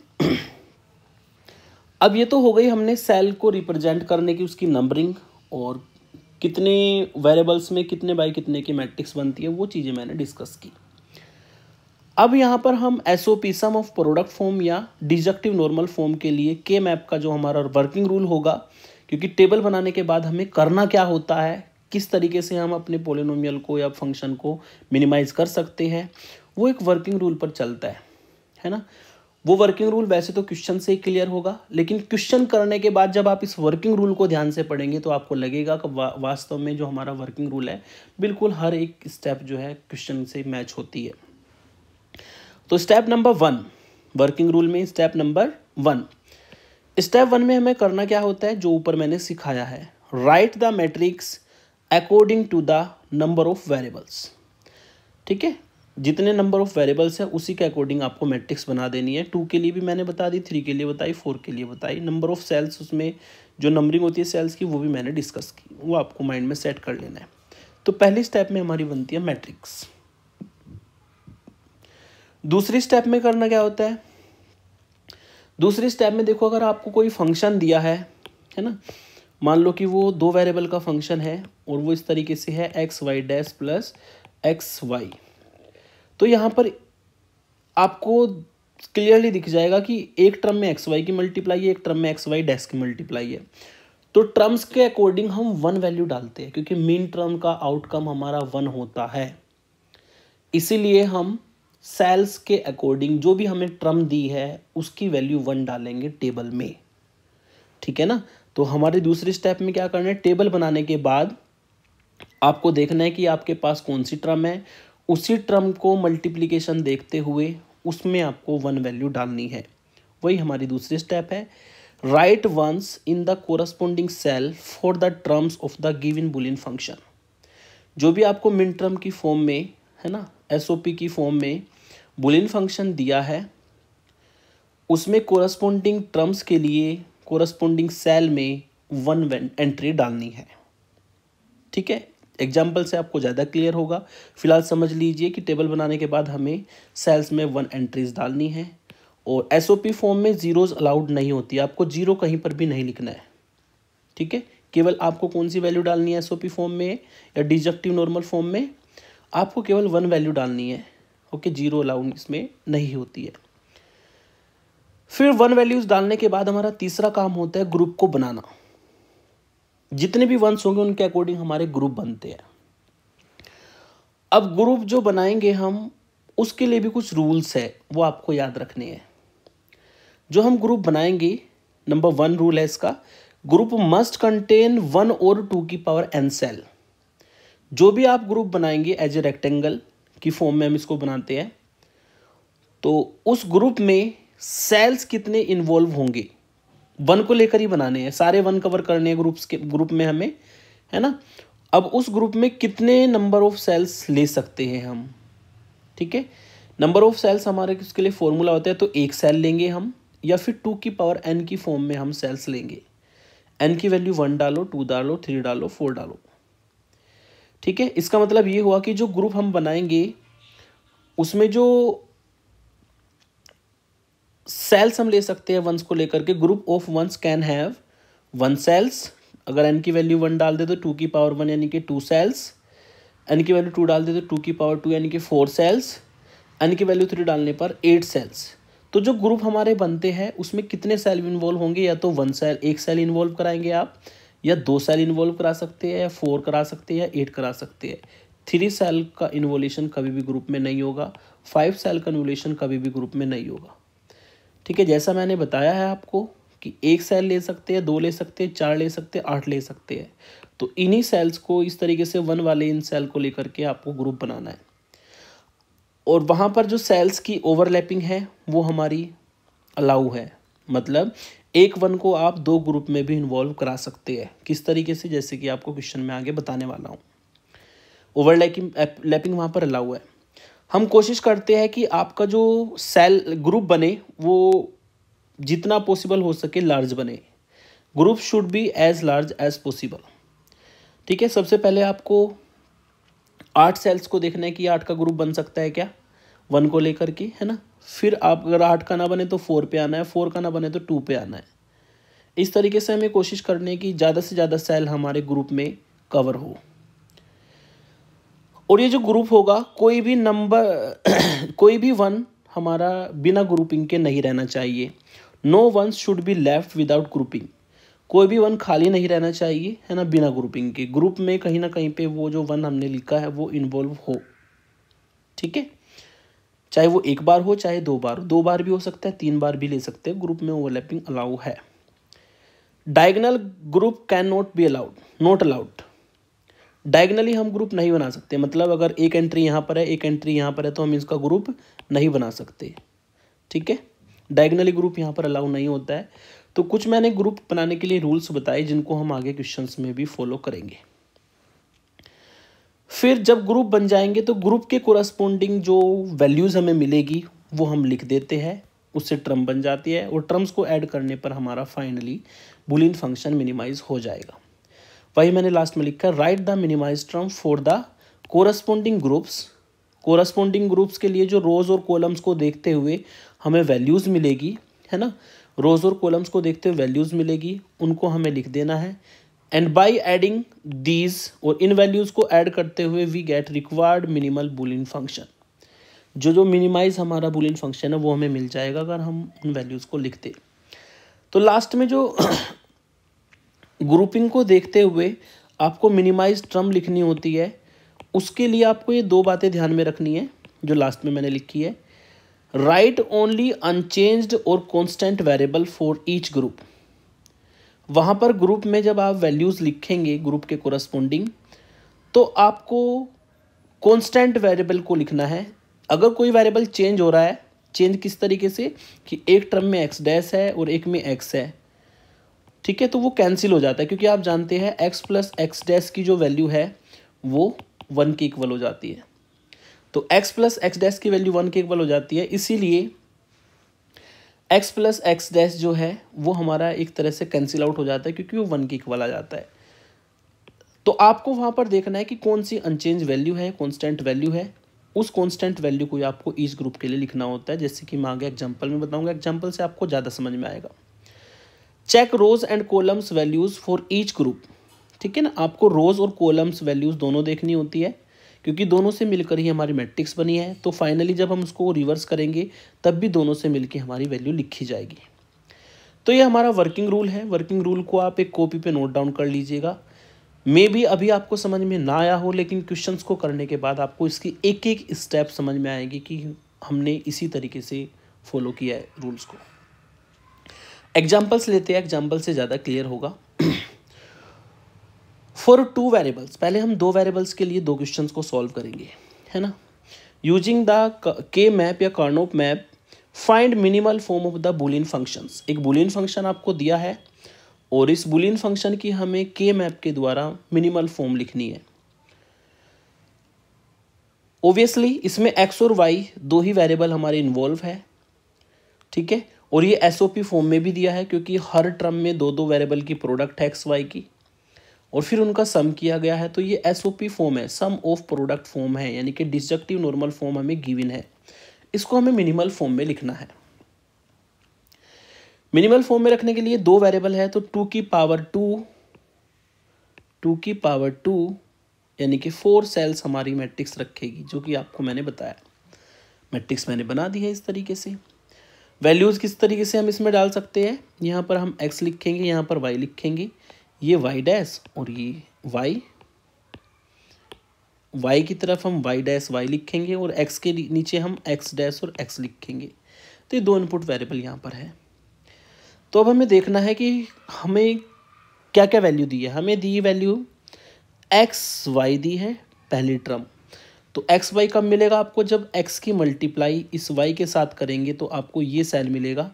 अब ये तो हो गई हमने सेल को रिप्रेजेंट करने की उसकी नंबरिंग और कितने वेरिएबल्स में कितने बाय कितने की मैट्रिक्स बनती है वो चीज़ें मैंने डिस्कस की अब यहाँ पर हम S O P sum of product form या डिजक्टिव नॉर्मल फॉर्म के लिए के मैप का जो हमारा वर्किंग रूल होगा क्योंकि टेबल बनाने के बाद हमें करना क्या होता है किस तरीके से हम अपने पोलिनोमियल को या फंक्शन को मिनिमाइज कर सकते हैं वो एक वर्किंग रूल पर चलता है है ना वो वर्किंग रूल वैसे तो क्वेश्चन से ही क्लियर होगा लेकिन क्वेश्चन करने के बाद जब आप इस वर्किंग रूल को ध्यान से पढ़ेंगे तो आपको लगेगा कि वा, वास्तव में जो हमारा वर्किंग रूल है बिल्कुल हर एक स्टेप जो है क्वेश्चन से मैच होती है तो step number one working rule में step number one step one में हमें करना क्या होता है जो ऊपर मैंने सिखाया है write the matrix according to the number of variables ठीक है जितने नंबर ऑफ़ वेरिएबल्स है उसी के अकॉर्डिंग आपको मैट्रिक्स बना देनी है टू के लिए भी मैंने बता दी थ्री के लिए बताई फोर के लिए बताई नंबर ऑफ़ सेल्स उसमें जो नंबरिंग होती है सेल्स की वो भी मैंने डिस्कस की वो आपको माइंड में सेट कर लेना है तो पहली स्टेप में हमारी बनती है मैट्रिक्स दूसरी स्टेप में करना क्या होता है दूसरी स्टेप में देखो अगर आपको कोई फंक्शन दिया है है ना मान लो कि वो दो वेरिएबल का फंक्शन है और वो इस तरीके से है x Y dash plus x y तो यहाँ पर आपको क्लियरली दिख जाएगा कि एक ट्रम में एक्स वाई की मल्टीप्लाई है एक ट्रम में एक्स वाई डैश की मल्टीप्लाई है तो ट्रम्स के अकॉर्डिंग हम वन वैल्यू डालते हैं क्योंकि मीन ट्रम का आउटकम हमारा वन होता है इसीलिए हम सेल्स के अकॉर्डिंग जो भी हमें ट्रम दी है उसकी वैल्यू वन डालेंगे टेबल में ठीक है ना तो हमारे दूसरे स्टेप में क्या करना है टेबल बनाने के बाद आपको देखना है कि आपके पास कौन सी ट्रम है उसी टर्म को मल्टीप्लीकेशन देखते हुए उसमें आपको वन वैल्यू डालनी है वही हमारी दूसरी स्टेप है write ones in the corresponding cell for the terms of the given boolean function जो भी आपको मिन टर्म की फॉर्म में है ना एसओपी की फॉर्म में बुलिन फंक्शन दिया है उसमें कोरस्पोंडिंग टर्म्स के लिए कोरस्पोंडिंग सेल में वन एंट्री डालनी है ठीक है एग्जाम्पल से आपको ज़्यादा क्लियर होगा फिलहाल समझ लीजिए कि टेबल बनाने के बाद हमें सेल्स में वन एंट्रीज डालनी है और एस फॉर्म में ज़ीरोज़ अलाउड नहीं होती आपको ज़ीरो कहीं पर भी नहीं लिखना है ठीक है केवल आपको कौन सी वैल्यू डालनी है एस फॉर्म में या डिजक्टिव नॉर्मल फॉर्म में आपको केवल वन वैल्यू डालनी है ओके जीरो अलाउड इसमें नहीं होती है फिर वन वैल्यूज़ डालने के बाद हमारा तीसरा काम होता है ग्रुप को बनाना जितने भी वंश होंगे उनके अकॉर्डिंग हमारे ग्रुप बनते हैं अब ग्रुप जो बनाएंगे हम उसके लिए भी कुछ रूल्स है वो आपको याद रखने हैं जो हम ग्रुप बनाएंगे नंबर वन रूल है इसका ग्रुप मस्ट कंटेन वन और टू की पावर एन सेल जो भी आप ग्रुप बनाएंगे एज ए रेक्टेंगल की फॉर्म में हम इसको बनाते हैं तो उस ग्रुप में सेल्स कितने इन्वॉल्व होंगे वन को लेकर ही बनाने हैं सारे वन कवर करने हैं ग्रुप्स के ग्रुप में हमें है ना अब उस ग्रुप में कितने नंबर ऑफ सेल्स ले सकते हैं हम ठीक है नंबर ऑफ सेल्स हमारे उसके लिए फॉर्मूला होता है तो एक सेल लेंगे हम या फिर टू की पावर एन की फॉर्म में हम सेल्स लेंगे एन की वैल्यू वन डालो टू डालो थ्री डालो फोर डालो ठीक है इसका मतलब ये हुआ कि जो ग्रुप हम बनाएंगे उसमें जो सेल्स हम ले सकते हैं वंस को लेकर के group of ones can have one cells अगर एन की वैल्यू वन डाल दे तो टू की पावर वन यानी कि टू सेल्स एन की वैल्यू टू डाल दे तो टू की पावर टू यानी कि फोर सेल्स एन की वैल्यू थ्री डालने पर एट सेल्स तो जो ग्रुप हमारे बनते हैं उसमें कितने सेल इन्वॉल्व होंगे या तो वन सेल एक सेल इन्वॉल्व कराएंगे आप या दो सेल इन्वॉल्व करा सकते हैं या फोर करा सकते हैं या एट करा सकते हैं थ्री सेल का इन्वोल्यूशन कभी भी ग्रुप में नहीं होगा फाइव सेल का इन्वोल्यूशन कभी भी ग्रुप में नहीं होगा ठीक है जैसा मैंने बताया है आपको कि एक सेल ले सकते हैं दो ले सकते हैं चार ले सकते हैं आठ ले सकते हैं तो इन्हीं सेल्स को इस तरीके से वन वाले इन सेल को लेकर के आपको ग्रुप बनाना है और वहाँ पर जो सेल्स की ओवरलैपिंग है वो हमारी अलाउ है मतलब एक वन को आप दो ग्रुप में भी इन्वॉल्व करा सकते हैं किस तरीके से जैसे कि आपको क्वेश्चन में आगे बताने वाला हूँ ओवरलैपिंग लैपिंग वहाँ पर अलाउ है हम कोशिश करते हैं कि आपका जो सेल ग्रुप बने वो जितना पॉसिबल हो सके लार्ज बने group should be as large as possible ठीक है सबसे पहले आपको आठ सेल्स को देखना है कि आठ का ग्रुप बन सकता है क्या वन को लेकर के है ना फिर आप अगर आठ का ना बने तो फोर पे आना है फोर का ना बने तो टू पे आना है इस तरीके से हमें कोशिश करनी है कि ज़्यादा से ज़्यादा सेल हमारे ग्रुप में कवर हो और ये जो ग्रुप होगा कोई भी नंबर कोई भी वन हमारा बिना ग्रुपिंग के नहीं रहना चाहिए no one should be left without grouping कोई भी वन खाली नहीं रहना चाहिए है ना बिना ग्रुपिंग के ग्रुप में कहीं ना कहीं पे वो जो वन हमने लिखा है वो इन्वॉल्व हो ठीक है चाहे वो एक बार हो चाहे दो बार दो बार भी हो सकता है तीन बार भी ले सकते हैं ग्रुप में ओवरलैपिंग अलाउ है diagonal group can not be allowed not allowed diagonally हम ग्रुप नहीं बना सकते मतलब अगर एक एंट्री यहाँ पर है एक एंट्री यहाँ पर है तो हम इसका ग्रुप नहीं बना सकते ठीक है डायगनली ग्रुप यहाँ पर अलाउ नहीं होता है तो कुछ मैंने ग्रुप बनाने के लिए रूल्स बताए जिनको हम आगे क्वेश्चन में भी फॉलो करेंगे फिर जब ग्रुप बन जाएंगे तो ग्रुप के कोरस्पोंडिंग जो वैल्यूज़ हमें मिलेगी वो हम लिख देते हैं उससे ट्रम बन जाती है और ट्रम्स को ऐड करने पर हमारा फाइनली बुलिन फंक्शन मिनिमाइज हो जाएगा वही मैंने लास्ट में लिखा write the minimize term for the corresponding groups corresponding groups के लिए जो रोज़ और कॉलम्स को देखते हुए हमें वैल्यूज़ मिलेगी है ना रोज़ और कॉलम्स को देखते हुए वैल्यूज़ मिलेगी उनको हमें लिख देना है एंड बाई एडिंग दीज और इन वैल्यूज़ को एड करते हुए we get required minimal boolean function जो जो मिनिमाइज हमारा बुलिन फंक्शन है वो हमें मिल जाएगा अगर हम उन वैल्यूज़ को लिखते तो लास्ट में जो ग्रुपिंग को देखते हुए आपको मिनिमाइज टर्म लिखनी होती है उसके लिए आपको ये दो बातें ध्यान में रखनी है जो लास्ट में मैंने लिखी है राइट ओनली अनचेंज्ड और constant variable for each group वहाँ पर ग्रुप में जब आप वैल्यूज़ लिखेंगे ग्रुप के कोरस्पोंडिंग तो आपको कॉन्स्टेंट वेरिएबल को लिखना है अगर कोई वेरिएबल चेंज हो रहा है चेंज किस तरीके से कि एक टर्म में एक्स डैस है और एक में एक्स है ठीक है तो वो कैंसिल हो जाता है क्योंकि आप जानते हैं एक्स प्लस एक्स डैश की जो वैल्यू है वो वन के इक्वल हो जाती है तो एक्स प्लस एक्स डैश की वैल्यू वन के इक्वल हो जाती है इसीलिए एक्स प्लस एक्स डैश जो है वो हमारा एक तरह से कैंसिल आउट हो जाता है क्योंकि वो वन के इक्वल आ जाता है तो आपको वहाँ पर देखना है कि कौन सी अनचेंज वैल्यू है कॉन्स्टेंट वैल्यू है उस कॉन्स्टेंट वैल्यू को आपको इस ग्रुप के लिए लिखना होता है जैसे कि मैं आगे एग्जाम्पल में बताऊँगा एग्जाम्पल से आपको ज़्यादा समझ में आएगा check rows and columns values for each group ठीक है ना आपको रोज और कॉलम्स वैल्यूज़ दोनों देखनी होती है क्योंकि दोनों से मिलकर ही हमारी मैट्रिक्स बनी है तो फाइनली जब हम उसको रिवर्स करेंगे तब भी दोनों से मिलकर हमारी वैल्यू लिखी जाएगी तो ये हमारा वर्किंग रूल है वर्किंग रूल को आप एक कॉपी पे नोट डाउन कर लीजिएगा मे भी अभी आपको समझ में ना आया हो लेकिन क्वेश्चंस को करने के बाद आपको इसकी एक एक स्टेप समझ में आएगी कि हमने इसी तरीके से फॉलो किया है रूल्स को एग्जाम्पल्स लेते हैं एग्जाम्पल से ज़्यादा क्लियर होगा फॉर टू वेरिएबल्स पहले हम दो वेरिएबल्स के लिए दो क्वेश्चंस को सॉल्व करेंगे है ना यूजिंग द के मैप या Karnaugh map find minimal form of the boolean functions एक बुलिन फंक्शन आपको दिया है और इस बुलिन फंक्शन की हमें के मैप के द्वारा मिनिमल फॉर्म लिखनी है ओब्वियसली इसमें एक्स और वाई दो ही वेरिएबल हमारे इन्वॉल्व है ठीक है और ये एस फॉर्म में भी दिया है क्योंकि हर टर्म में दो दो वेरिएबल की प्रोडक्ट है एक्स वाई की और फिर उनका सम किया गया है तो ये एस फॉर्म है सम ऑफ प्रोडक्ट फॉर्म है यानी कि डिस्ट्रक्टिव नॉर्मल फॉर्म हमें गिविन है इसको हमें मिनिमल फॉर्म में लिखना है मिनिमल फॉर्म में रखने के लिए दो वेरिएबल है तो टू की पावर टू टू की पावर टू यानी कि फोर सेल्स हमारी मैट्रिक्स रखेगी जो कि आपको मैंने बताया मैट्रिक्स मैंने बना दी है इस तरीके से वैल्यूज़ किस तरीके से हम इसमें डाल सकते हैं यहाँ पर हम एक्स लिखेंगे यहाँ पर वाई लिखेंगे ये वाई डैस और ये वाई वाई की तरफ हम वाई डैस वाई लिखेंगे और एक्स के नीचे हम एक्स डैश और एक्स लिखेंगे तो ये दो इनपुट वेरिएबल यहाँ पर है तो अब हमें देखना है कि हमें क्या क्या वैल्यू दी है हमें दी वैल्यू एक्स वाई दी है पहली टर्म तो एक्स वाई कब मिलेगा आपको जब एक्स की मल्टीप्लाई इस वाई के साथ करेंगे तो आपको ये सेल मिलेगा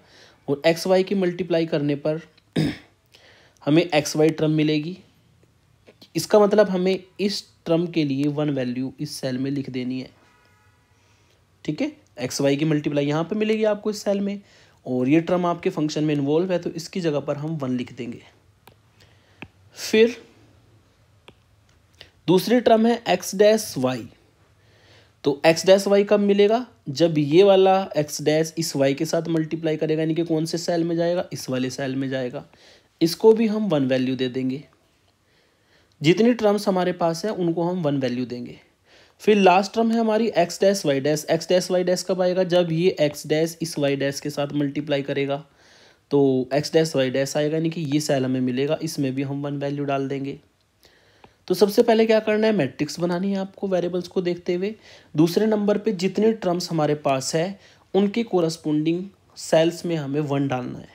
और एक्स वाई की मल्टीप्लाई करने पर हमें एक्स वाई ट्रम मिलेगी इसका मतलब हमें इस ट्रम के लिए वन वैल्यू इस सेल में लिख देनी है ठीक है एक्स वाई की मल्टीप्लाई यहाँ पर मिलेगी आपको इस सेल में और ये ट्रम आपके फंक्शन में इन्वॉल्व है तो इसकी जगह पर हम वन लिख देंगे फिर दूसरी टर्म है एक्स डैश वाई तो एक्स डैस वाई कब मिलेगा जब ये वाला एक्स डैश इस वाई के साथ मल्टीप्लाई करेगा यानी कि कौन से सेल में जाएगा इस वाले सेल में जाएगा इसको भी हम वन वैल्यू दे देंगे जितनी टर्म्स हमारे पास है उनको हम वन वैल्यू देंगे फिर लास्ट टर्म है हमारी x dash Y dash x dash y dash कब आएगा जब ये एक्स डैश इस वाई डैश के साथ मल्टीप्लाई करेगा तो एक्स डैश वाई डैस आएगा यानी कि ये सेल हमें मिलेगा इसमें भी हम वन वैल्यू डाल देंगे तो सबसे पहले क्या करना है मैट्रिक्स बनानी है आपको वेरिएबल्स को देखते हुए दूसरे नंबर पे जितने टर्म्स हमारे पास है उनके कोरस्पोंडिंग सेल्स में हमें वन डालना है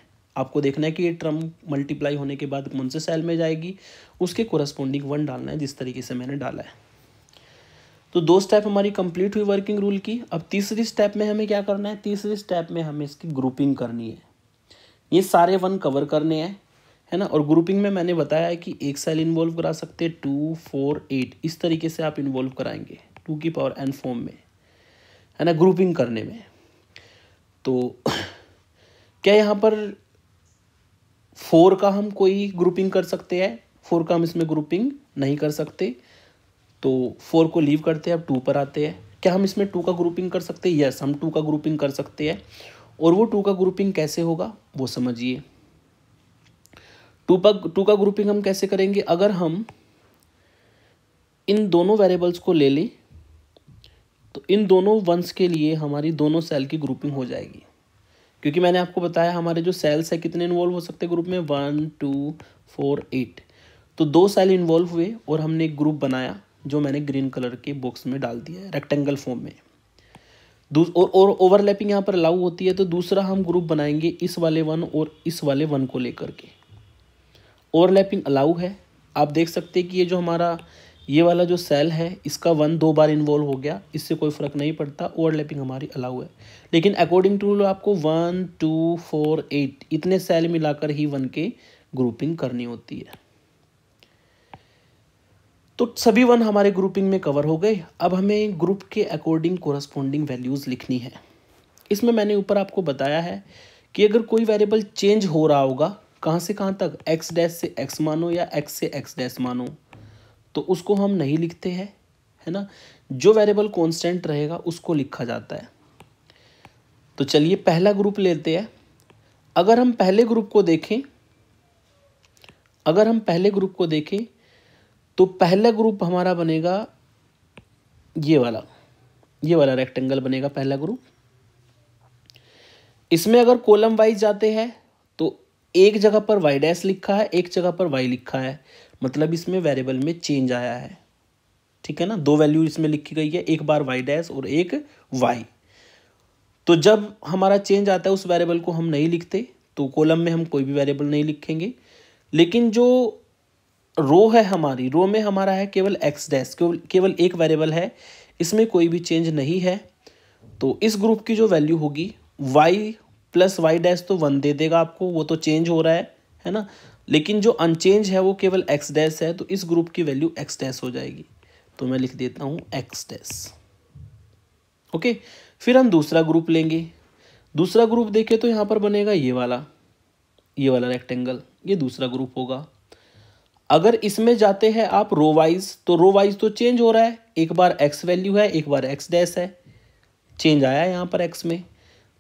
आपको देखना है कि ये टर्म मल्टीप्लाई होने के बाद कौन से सेल में जाएगी उसके कोरस्पोंडिंग वन डालना है जिस तरीके से मैंने डाला है तो दो स्टेप हमारी कंप्लीट हुई वर्किंग रूल की अब तीसरी स्टेप में हमें क्या करना है तीसरी स्टेप में हमें इसकी ग्रुपिंग करनी है ये सारे वन कवर करने हैं है ना और ग्रुपिंग में मैंने बताया है कि एक सेल इन्वॉल्व करा सकते हैं टू फोर एट इस तरीके से आप इन्वॉल्व कराएंगे टू की पावर एन फॉर्म में है ना ग्रुपिंग करने में तो क्या यहाँ पर फोर का हम कोई ग्रुपिंग कर सकते हैं फोर का हम इसमें ग्रुपिंग नहीं कर सकते तो फोर को लीव करते हैं अब टू पर आते हैं क्या हम इसमें टू का ग्रुपिंग कर सकते हैं यस हम टू का ग्रुपिंग कर सकते हैं और वो टू का ग्रुपिंग कैसे होगा वो समझिए टू का टू का ग्रुपिंग हम कैसे करेंगे अगर हम इन दोनों वेरिएबल्स को ले लें तो इन दोनों वंस के लिए हमारी दोनों सेल की ग्रुपिंग हो जाएगी क्योंकि मैंने आपको बताया हमारे जो सेल्स है कितने इन्वॉल्व हो सकते हैं ग्रुप में वन टू फोर एट तो दो सेल इन्वॉल्व हुए और हमने एक ग्रुप बनाया जो मैंने ग्रीन कलर के बॉक्स में डाल दिया है रेक्टेंगल फॉर्म में और और ओवरलैपिंग यहाँ पर अलाउ होती है तो दूसरा हम ग्रुप बनाएंगे इस वाले वन और इस वाले वन को लेकर के ओवरलैपिंग अलाउ है आप देख सकते हैं कि ये जो हमारा ये वाला जो सेल है इसका वन दो बार इन्वॉल्व हो गया इससे कोई फ़र्क नहीं पड़ता ओवरलैपिंग हमारी अलाउ है लेकिन अकॉर्डिंग टू रूल आपको वन टू फोर एट इतने सेल मिलाकर ही वन के ग्रुपिंग करनी होती है तो सभी वन हमारे ग्रुपिंग में कवर हो गए अब हमें ग्रुप के अकॉर्डिंग कोरस्पोंडिंग वैल्यूज़ लिखनी है इसमें मैंने ऊपर आपको बताया है कि अगर कोई वेरिएबल चेंज हो रहा होगा कहाँ से कहाँ तक एक्स डैश से एक्स मानो या एक्स से एक्स डैश मानो तो उसको हम नहीं लिखते हैं है ना जो वेरिएबल कांस्टेंट रहेगा उसको लिखा जाता है तो चलिए पहला ग्रुप लेते हैं अगर हम पहले ग्रुप को देखें अगर हम पहले ग्रुप को देखें तो पहला ग्रुप हमारा बनेगा ये वाला ये वाला रेक्टेंगल बनेगा पहला ग्रुप इसमें अगर कॉलम वाइज जाते हैं एक जगह पर वाई डैश लिखा है एक जगह पर वाई लिखा है मतलब इसमें वेरिएबल में चेंज आया है ठीक है ना दो वैल्यू इसमें लिखी गई है एक बार वाई डैश और एक वाई तो जब हमारा चेंज आता है उस वेरिएबल को हम नहीं लिखते तो कॉलम में हम कोई भी वेरिएबल नहीं लिखेंगे लेकिन जो रो है हमारी रो में हमारा है केवल एक्स डैश केवल केवल एक वेरिएबल है इसमें कोई भी चेंज नहीं है तो इस ग्रुप की जो वैल्यू होगी वाई प्लस वाई डैश तो वन दे देगा आपको वो तो चेंज हो रहा है है ना लेकिन जो अनचेंज है वो केवल एक्स डैश है तो इस ग्रुप की वैल्यू एक्स डैश हो जाएगी तो मैं लिख देता हूँ एक्स डैश ओके फिर हम दूसरा ग्रुप लेंगे दूसरा ग्रुप देखें तो यहाँ पर बनेगा ये वाला ये वाला रेक्टेंगल ये दूसरा ग्रुप होगा अगर इसमें जाते हैं आप रो वाइज तो रो वाइज तो चेंज हो रहा है एक बार एक्स वैल्यू है एक बार एक्स डैश है चेंज आया यहाँ पर एक्स में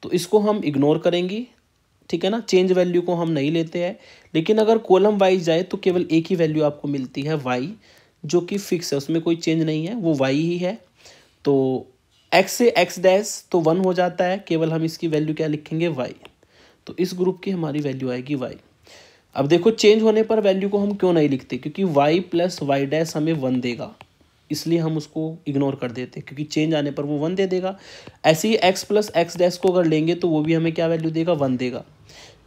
तो इसको हम इग्नोर करेंगे ठीक है ना चेंज वैल्यू को हम नहीं लेते हैं लेकिन अगर कॉलम वाइज जाए तो केवल एक ही वैल्यू आपको मिलती है वाई जो कि फिक्स है उसमें कोई चेंज नहीं है वो वाई ही है तो एक्स से एक्स डैश तो वन हो जाता है केवल हम इसकी वैल्यू क्या लिखेंगे वाई तो इस ग्रुप की हमारी वैल्यू आएगी वाई अब देखो चेंज होने पर वैल्यू को हम क्यों नहीं लिखते क्योंकि वाई प्लस वाई डैस हमें वन देगा इसलिए हम उसको इग्नोर कर देते हैं क्योंकि चेंज आने पर वो वन दे देगा ऐसे ही एक्स प्लस एक्स डैश को अगर लेंगे तो वो भी हमें क्या वैल्यू देगा वन देगा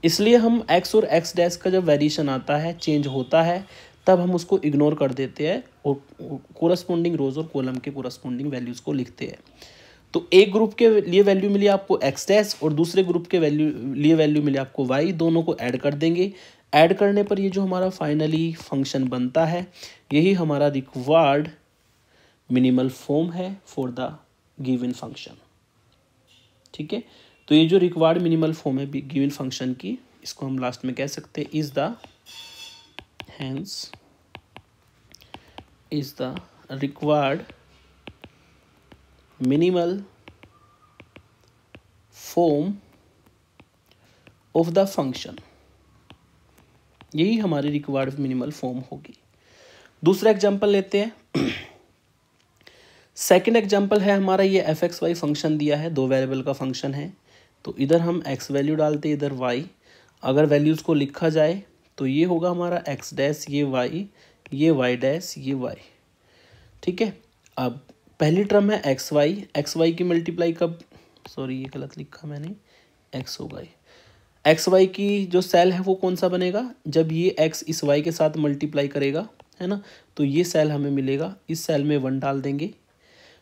इसलिए हम एक्स और एक्स डैश का जब वेरिएशन आता है चेंज होता है तब हम उसको इग्नोर कर देते हैं और कोरस्पोंडिंग रोज़ और कोलम के कोरस्पोंडिंग वैल्यूज़ को लिखते हैं तो एक ग्रुप के लिए वैल्यू मिली आपको एक्स डैश और दूसरे ग्रुप के वैल्यू लिए वैल्यू मिली आपको वाई दोनों को ऐड कर देंगे ऐड करने पर ये जो हमारा फाइनली फंक्शन बनता है यही हमारा रिक्वायर्ड मिनिमल फॉर्म है फॉर द गिवन फंक्शन ठीक है तो ये जो रिक्वायर्ड मिनिमल फॉर्म है गिवन फंक्शन की इसको हम लास्ट में कह सकते हैं is the hence is the required minimal form of the function यही हमारी रिक्वायर्ड मिनिमल फॉर्म होगी दूसरा एग्जांपल लेते हैं सेकेंड एग्जाम्पल है हमारा ये एफ एक्स वाई फंक्शन दिया है दो वेरिएबल का फंक्शन है तो इधर हम एक्स वैल्यू डालते इधर वाई अगर वैल्यूज़ को लिखा जाए तो ये होगा हमारा एक्स डैस ये वाई ये वाई डैस ये वाई ठीक है अब पहली टर्म है एक्स वाई एक्स वाई की मल्टीप्लाई कब सॉरी ये गलत लिखा मैंने एक्स होगा गई एक्स वाई की जो सेल है वो कौन सा बनेगा जब ये एक्स इस वाई के साथ मल्टीप्लाई करेगा है ना तो ये सेल हमें मिलेगा इस सेल में वन डाल देंगे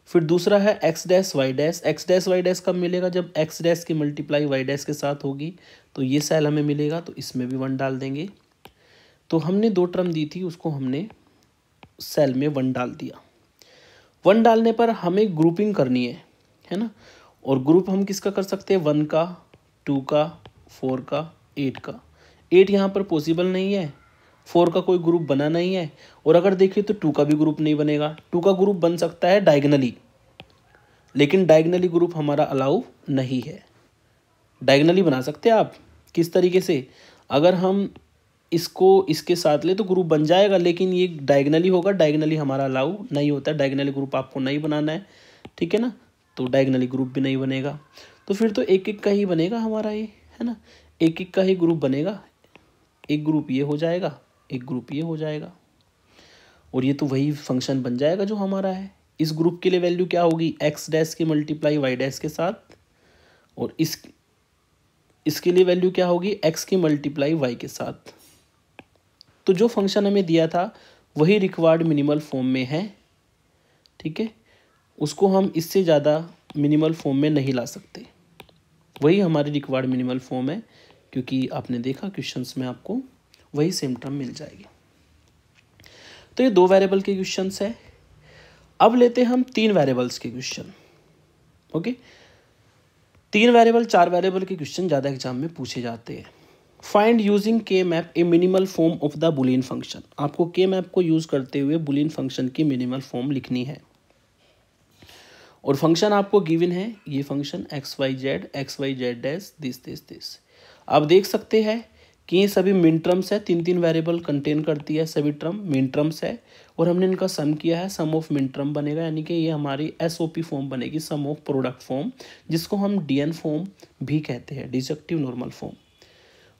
फिर दूसरा है X dash Y dash x dash Y dash कब मिलेगा जब एक्स डैस की मल्टीप्लाई वाई डैस के साथ होगी तो ये सेल हमें मिलेगा तो इसमें भी वन डाल देंगे तो हमने दो टर्म दी थी उसको हमने सेल में वन डाल दिया वन डालने पर हमें ग्रुपिंग करनी है है ना और ग्रुप हम किसका कर सकते हैं वन का टू का फोर का एट का एट यहाँ पर पॉसिबल नहीं है फोर का कोई ग्रुप बना नहीं है और अगर देखिए तो टू का भी ग्रुप नहीं बनेगा टू का ग्रुप बन सकता है डायगनली लेकिन डायगनली ग्रुप हमारा अलाउ नहीं है डायगनली बना सकते हैं आप किस तरीके से अगर हम इसको इसके साथ ले तो ग्रुप बन जाएगा लेकिन ये डायगनली होगा डायगनली हमारा अलाउ नहीं होता डायगनली ग्रुप आपको नहीं बनाना है ठीक है ना तो डायगनली ग्रुप भी नहीं बनेगा तो फिर तो एक एक का ही बनेगा हमारा ये है ना एक एक का ही ग्रुप बनेगा एक ग्रुप ये हो जाएगा एक ग्रुप ये हो जाएगा और ये तो वही फंक्शन बन जाएगा जो हमारा है इस ग्रुप के लिए वैल्यू क्या होगी एक्स डैश की मल्टीप्लाई वाई डैश के साथ और इस इसके लिए वैल्यू क्या होगी एक्स की मल्टीप्लाई वाई के साथ तो जो फंक्शन हमें दिया था वही रिक्वायर्ड मिनिमल फॉर्म में है ठीक है उसको हम इससे ज़्यादा मिनिमल फॉर्म में नहीं ला सकते वही हमारी रिक्वायर्ड मिनिमल फॉर्म है क्योंकि आपने देखा क्वेश्चंस में आपको वही सेम टर्म मिल जाएगी तो ये दो वेरिएबल के क्वेश्चन है अब लेते हैं हम तीन वेरिएबल्स के क्वेश्चन ओके तीन वेरिएबल चार वेरिएबल के क्वेश्चन ज़्यादा एग्जाम में पूछे जाते हैं find using K map a minimal form of the Boolean function आपको के मैप को यूज़ करते हुए बुलियन फंक्शन की मिनिमल फॉर्म लिखनी है और फंक्शन आपको गिवन है ये function X Y Z X Y Z dash this this this आप देख सकते हैं कि ये सभी मिन टर्म्स है तीन तीन वेरिएबल कंटेन करती है सभी टर्म मिन टर्म्स है और हमने इनका सम किया है सम ऑफ मिन टर्म बनेगा यानी कि ये हमारी एस ओ पी फॉर्म बनेगी सम ऑफ प्रोडक्ट फॉर्म जिसको हम डी एन फॉर्म भी कहते हैं डिजेक्टिव नॉर्मल फॉर्म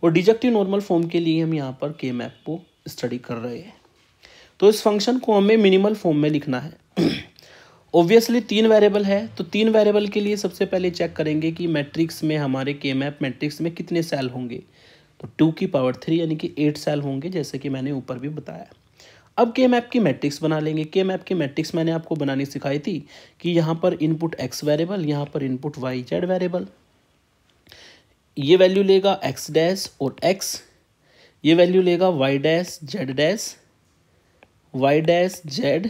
और डिजेक्टिव नॉर्मल फॉर्म के लिए हम यहाँ पर के मैप को स्टडी कर रहे हैं तो इस फंक्शन को हमें मिनिमल फॉर्म में लिखना है ऑब्वियसली तीन वेरिएबल है तो तीन वेरिएबल के लिए सबसे पहले चेक करेंगे कि मैट्रिक्स में हमारे के मैप मैट्रिक्स में कितने सेल होंगे टू की पावर थ्री यानी कि एट सेल होंगे जैसे कि मैंने ऊपर भी बताया अब के मैप की मैट्रिक्स बना लेंगे के मैप की मैट्रिक्स मैंने आपको बनानी सिखाई थी कि यहाँ पर इनपुट एक्स वेरिएबल यहाँ पर इनपुट वाई जेड वेरिएबल ये वैल्यू लेगा एक्स डैश और एक्स ये वैल्यू लेगा Y dash Z dash Y dash Z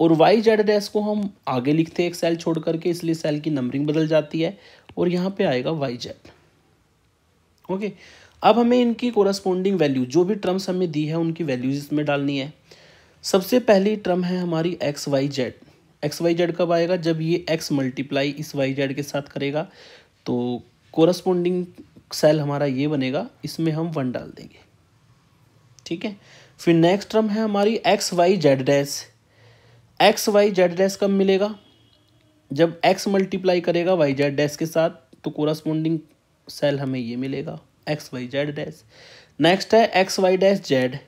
और वाई जेड डैश को हम आगे लिखते हैं एक सेल छोड़ करके इसलिए सेल की नंबरिंग बदल जाती है और यहाँ पे आएगा वाई जेड ओके अब हमें इनकी कोरस्पोंडिंग वैल्यू जो भी टर्म्स हमें दी है उनकी वैल्यूज इसमें डालनी है सबसे पहली टर्म है हमारी X Y Z X Y Z कब आएगा जब ये एक्स मल्टीप्लाई इस वाई जेड के साथ करेगा तो कोरस्पोंडिंग सेल हमारा ये बनेगा इसमें हम वन डाल देंगे ठीक है फिर नेक्स्ट टर्म है हमारी X Y Z dash X Y Z dash कब मिलेगा जब एक्स मल्टीप्लाई करेगा वाई जेड डैस के साथ तो कोरस्पोंडिंग सेल हमें ये मिलेगा X Y Z dash next है एक्स वाई डैश जेड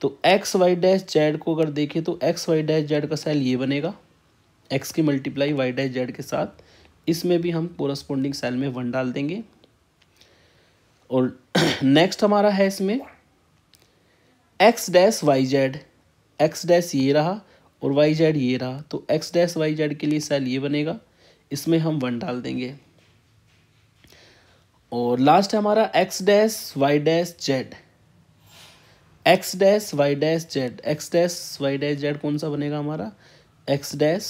तो एक्स वाई डैश जेड को अगर देखें तो एक्स वाई डैश जेड का सेल ये बनेगा एक्स की मल्टीप्लाई वाई डैश जेड के साथ इसमें भी हम कोरस्पोंडिंग सेल में वन डाल देंगे और नेक्स्ट हमारा है इसमें X dash Y Z X dash ये रहा और वाई जेड ये रहा तो एक्स डैश वाई जेड के लिए सेल ये बनेगा इसमें हम वन डाल देंगे और लास्ट है हमारा X dash Y dash Z X dash Y dash Z X dash Y dash Z कौन सा बनेगा हमारा X dash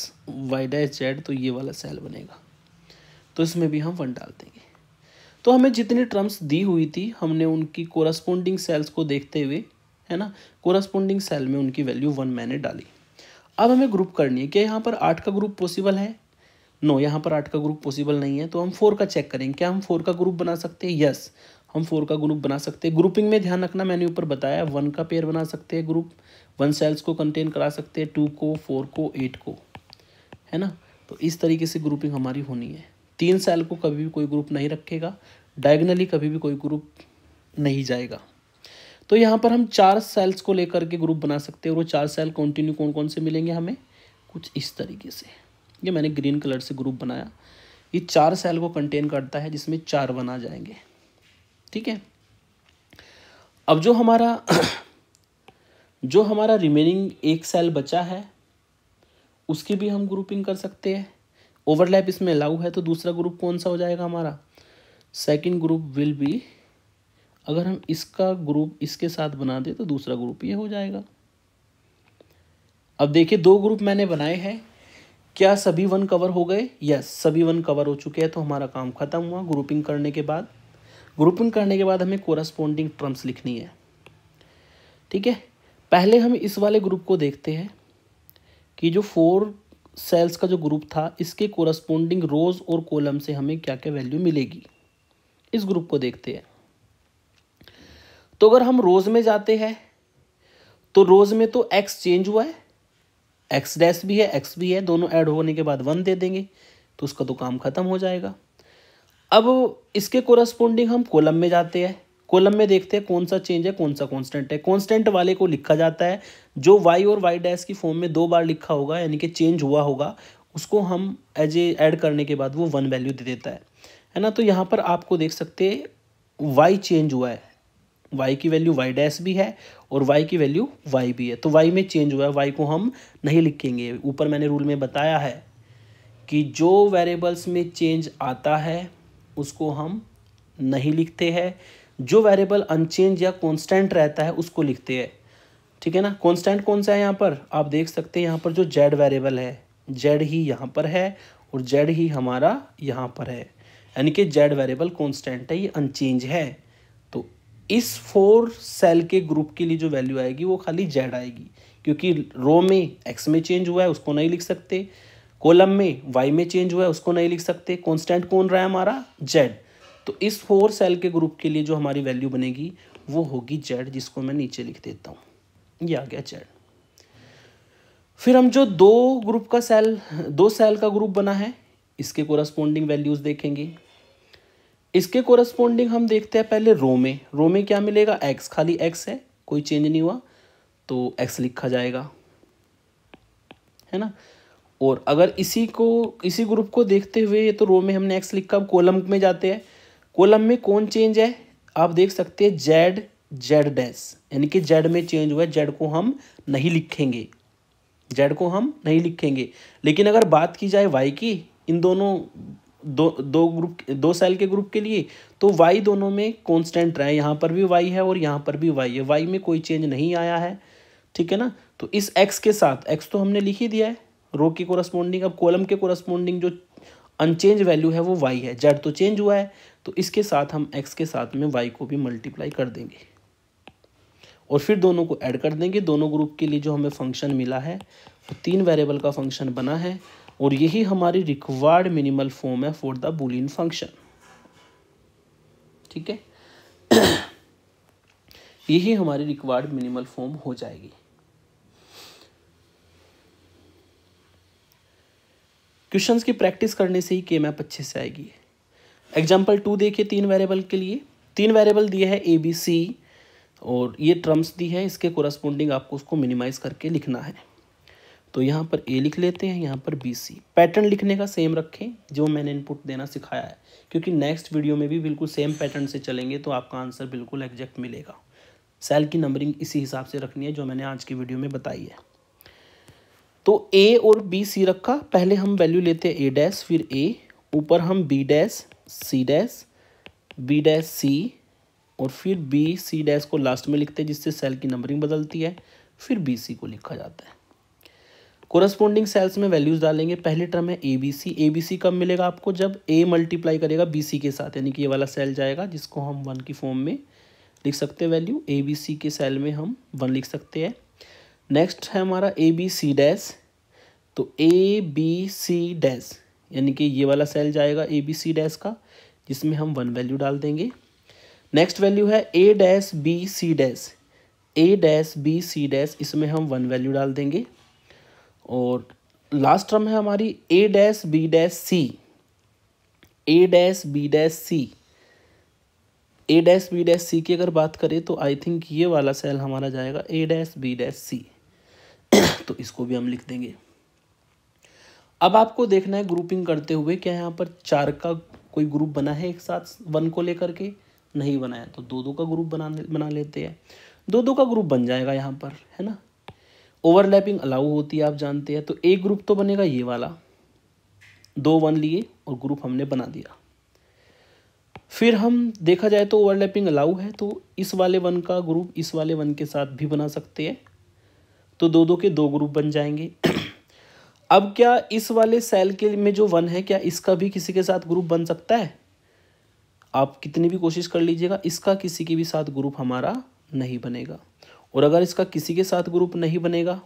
Y dash Z तो ये वाला सेल बनेगा तो इसमें भी हम वन डाल देंगे तो हमें जितनी टर्म्स दी हुई थी हमने उनकी कोरस्पोंडिंग सेल्स को देखते हुए है ना कोरस्पोंडिंग सेल में उनकी वैल्यू वन मैंने डाली अब हमें ग्रुप करनी है क्या यहाँ पर आठ का ग्रुप पॉसिबल है नो यहाँ पर आठ का ग्रुप पॉसिबल नहीं है तो हम फोर का चेक करेंगे क्या हम फोर का ग्रुप बना सकते हैं यस हम फोर का ग्रुप बना सकते हैं ग्रुपिंग में ध्यान रखना मैंने ऊपर बताया वन का पेयर बना सकते हैं ग्रुप वन सेल्स को कंटेन करा सकते हैं टू को फोर को एट को है ना तो इस तरीके से ग्रुपिंग हमारी होनी है तीन सेल को कभी भी कोई ग्रुप नहीं रखेगा डायगनली कभी भी कोई ग्रुप नहीं जाएगा तो यहाँ पर हम चार सेल्स को लेकर के ग्रुप बना सकते हैं और वो चार सेल कंटिन्यू कौन कौन से मिलेंगे हमें कुछ इस तरीके से ये मैंने ग्रीन कलर से ग्रुप बनाया ये चार सेल को कंटेन करता है जिसमें चार वन आ जाएंगे ठीक है अब जो हमारा जो हमारा रिमेनिंग एक सेल बचा है उसकी भी हम ग्रुपिंग कर सकते हैं ओवरलैप इसमें अलाउ है तो दूसरा ग्रुप कौन सा हो जाएगा हमारा सेकंड ग्रुप विल बी अगर हम इसका ग्रुप इसके साथ बना दें तो दूसरा ग्रुप ये हो जाएगा अब देखिए दो ग्रुप मैंने बनाए हैं क्या सभी वन कवर हो गए यस सभी वन कवर हो चुके हैं तो हमारा काम खत्म हुआ ग्रुपिंग करने के बाद ग्रुपिंग करने के बाद हमें कोरस्पॉन्डिंग टर्म्स लिखनी है ठीक है पहले हम इस वाले ग्रुप को देखते हैं कि जो फोर सेल्स का जो ग्रुप था इसके कोरस्पोंडिंग रोज और कॉलम से हमें क्या क्या वैल्यू मिलेगी इस ग्रुप को देखते हैं तो अगर हम रोज़ में जाते हैं तो रोज़ में तो एक्स चेंज हुआ है एक्स डैश भी है एक्स भी है दोनों ऐड होने के बाद वन दे देंगे तो उसका तो काम ख़त्म हो जाएगा अब इसके कोरस्पोंडिंग हम कोलम में जाते हैं कोलम में देखते हैं कौन सा चेंज है कौन सा कॉन्स्टेंट है कॉन्स्टेंट वाले को लिखा जाता है जो वाई और वाई डैश की फॉर्म में दो बार लिखा होगा यानी कि चेंज हुआ होगा उसको हम एज ए ऐड करने के बाद वो वन वैल्यू दे देता है है ना तो यहाँ पर आपको देख सकते वाई चेंज हुआ है वाई की वैल्यू वाई डैश भी है और वाई की वैल्यू वाई भी है तो वाई में चेंज हुआ है वाई को हम नहीं लिखेंगे ऊपर मैंने रूल में बताया है कि जो वेरिएबल्स में चेंज आता है उसको हम नहीं लिखते हैं जो वेरिएबल अनचेंज या कॉन्स्टेंट रहता है उसको लिखते हैं ठीक है ना कॉन्स्टेंट कौन सा है यहाँ पर आप देख सकते हैं यहाँ पर जो जेड वेरिएबल है जेड ही यहाँ पर है और जेड ही हमारा यहाँ पर है यानी कि जेड वेरिएबल कॉन्स्टेंट है ये अनचेंज है इस फोर सेल के ग्रुप के लिए जो वैल्यू आएगी वो खाली जेड आएगी क्योंकि रो में एक्स में चेंज हुआ है उसको नहीं लिख सकते कॉलम में वाई में चेंज हुआ है उसको नहीं लिख सकते कॉन्स्टेंट कौन रहा है हमारा जेड तो इस फोर सेल के ग्रुप के लिए जो हमारी वैल्यू बनेगी वो होगी जेड जिसको मैं नीचे लिख देता हूँ ये आ गया जेड फिर हम जो दो ग्रुप का सेल दो सेल का ग्रुप बना है इसके कोरस्पोंडिंग वैल्यूज़ देखेंगे इसके कोरस्पोंडिंग हम देखते हैं पहले रो में रो में क्या मिलेगा एक्स खाली एक्स है कोई चेंज नहीं हुआ तो एक्स लिखा जाएगा है ना और अगर इसी को इसी ग्रुप को देखते हुए तो रो में हमने एक्स लिखा अब कॉलम में जाते हैं कॉलम में कौन चेंज है आप देख सकते हैं जेड जेड डैश यानी कि जेड में चेंज हुआ है जेड को हम नहीं लिखेंगे जेड को हम नहीं लिखेंगे लेकिन अगर बात की जाए वाई की इन दोनों दो दो ग्रुप दो सेल के ग्रुप के लिए तो वाई दोनों में कॉन्स्टेंट रहा है यहाँ पर भी वाई है और यहाँ पर भी वाई है वाई में कोई चेंज नहीं आया है ठीक है ना तो इस एक्स के साथ एक्स तो हमने लिख ही दिया है रो की कोरस्पोंडिंग अब कॉलम के कोरस्पोंडिंग जो अनचेंज वैल्यू है वो वाई है जेड तो चेंज हुआ है तो इसके साथ हम एक्स के साथ में वाई को भी मल्टीप्लाई कर देंगे और फिर दोनों को ऐड कर देंगे दोनों ग्रुप के लिए जो हमें फंक्शन मिला है तो तीन वेरिएबल का फंक्शन बना है और यही हमारी रिक्वायर्ड मिनिमल फॉर्म है फॉर द बुलियन फंक्शन ठीक है यही हमारी रिक्वायर्ड मिनिमल फॉर्म हो जाएगी क्वेश्चंस की प्रैक्टिस करने से ही के मैप अच्छे से आएगी एग्जाम्पल टू देखिए तीन वेरिएबल के लिए तीन वेरिएबल दिए है ए बी सी और ये टर्म्स दी है इसके कोरस्पोंडिंग आपको उसको मिनिमाइज करके लिखना है तो यहाँ पर ए लिख लेते हैं यहाँ पर बी सी पैटर्न लिखने का सेम रखें जो मैंने इनपुट देना सिखाया है क्योंकि नेक्स्ट वीडियो में भी बिल्कुल सेम पैटर्न से चलेंगे तो आपका आंसर बिल्कुल एग्जैक्ट मिलेगा सेल की नंबरिंग इसी हिसाब से रखनी है जो मैंने आज की वीडियो में बताई है तो ए और बी सी रखा पहले हम वैल्यू लेते हैं ए डैश फिर ए ऊपर हम B dash C dash B dash C और फिर बी सी डैश को लास्ट में लिखते हैं जिससे सेल की नंबरिंग बदलती है फिर बी सी को लिखा जाता है कोरस्पोंडिंग सेल्स में वैल्यूज डालेंगे पहले टर्म है A B C A B सी कब मिलेगा आपको जब ए मल्टीप्लाई करेगा बी सी के साथ यानी कि ये वाला सेल जाएगा जिसको हम वन की फॉर्म में लिख सकते हैं वैल्यू ए बी सी के सेल में हम वन लिख सकते हैं नेक्स्ट है हमारा ए बी सी डैश तो ए बी सी डैश यानी कि ये वाला सेल जाएगा ए बी सी डैश का जिसमें हम वन वैल्यू डाल देंगे नेक्स्ट वैल्यू है A dash B C dash A dash B C dash इसमें हम वन वैल्यू डाल देंगे और लास्ट टर्म है हमारी A dash B dash C A dash B dash C A dash B dash C की अगर बात करें तो आई थिंक ये वाला सेल हमारा जाएगा A dash B dash C तो इसको भी हम लिख देंगे अब आपको देखना है ग्रुपिंग करते हुए क्या यहाँ पर चार का कोई ग्रुप बना है एक साथ वन को लेकर के नहीं बनाया तो दो दो का ग्रुप बना बना लेते हैं दो दो का ग्रुप बन जाएगा यहाँ पर है ना ओवरलैपिंग अलाउ होती है आप जानते हैं तो एक ग्रुप तो बनेगा ये वाला दो वन लिए और ग्रुप हमने बना दिया फिर हम देखा जाए तो ओवरलैपिंग अलाउ है तो इस वाले वन का ग्रुप इस वाले वन के साथ भी बना सकते हैं तो दो दो के दो ग्रुप बन जाएंगे अब क्या इस वाले सेल के में जो वन है क्या इसका भी किसी के साथ ग्रुप बन सकता है आप कितनी भी कोशिश कर लीजिएगा इसका किसी के भी साथ ग्रुप हमारा नहीं बनेगा और अगर इसका किसी के साथ ग्रुप नहीं बनेगा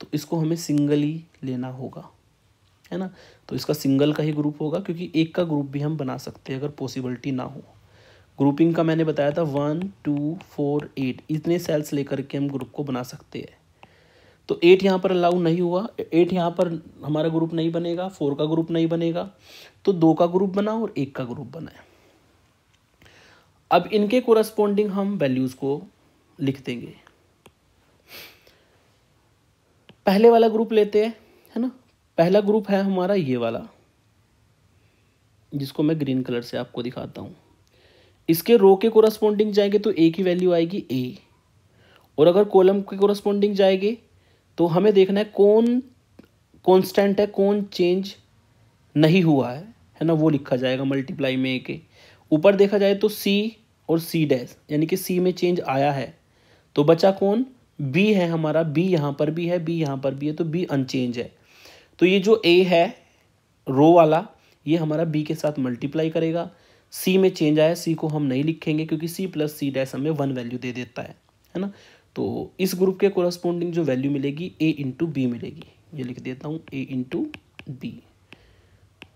तो इसको हमें सिंगली लेना होगा है ना तो इसका सिंगल का ही ग्रुप होगा क्योंकि एक का ग्रुप भी हम बना सकते हैं अगर पॉसिबिलिटी ना हो ग्रुपिंग का मैंने बताया था वन टू फोर एट इतने सेल्स लेकर के हम ग्रुप को बना सकते हैं तो एट यहाँ पर अलाउ नहीं हुआ एट यहाँ पर हमारा ग्रुप नहीं बनेगा फोर का ग्रुप नहीं बनेगा तो दो का ग्रुप बना और एक का ग्रुप बनाए अब इनके कोरस्पोंडिंग हम वैल्यूज़ को लिख देंगे पहले वाला ग्रुप लेते हैं है ना पहला ग्रुप है हमारा ये वाला जिसको मैं ग्रीन कलर से आपको दिखाता हूं इसके रो के कोरस्पोंडिंग जाएंगे तो ए की वैल्यू आएगी ए और अगर कॉलम के कोरस्पोंडिंग जाएंगे तो हमें देखना है कौन कांस्टेंट है कौन चेंज नहीं हुआ है है ना वो लिखा जाएगा मल्टीप्लाई में ए के ऊपर देखा जाए तो सी और सी डैश यानी कि सी में चेंज आया है तो बचा कौन बी है हमारा बी यहाँ पर भी है बी यहाँ पर भी है तो बी अनचेंज है तो ये जो ए है रो वाला ये हमारा बी के साथ मल्टीप्लाई करेगा सी में चेंज आया सी को हम नहीं लिखेंगे क्योंकि सी प्लस सी डैस हमें वन वैल्यू दे देता है है ना तो इस ग्रुप के कोरस्पोंडिंग जो वैल्यू मिलेगी ए इंटू बी मिलेगी ये लिख देता हूँ ए इंटू बी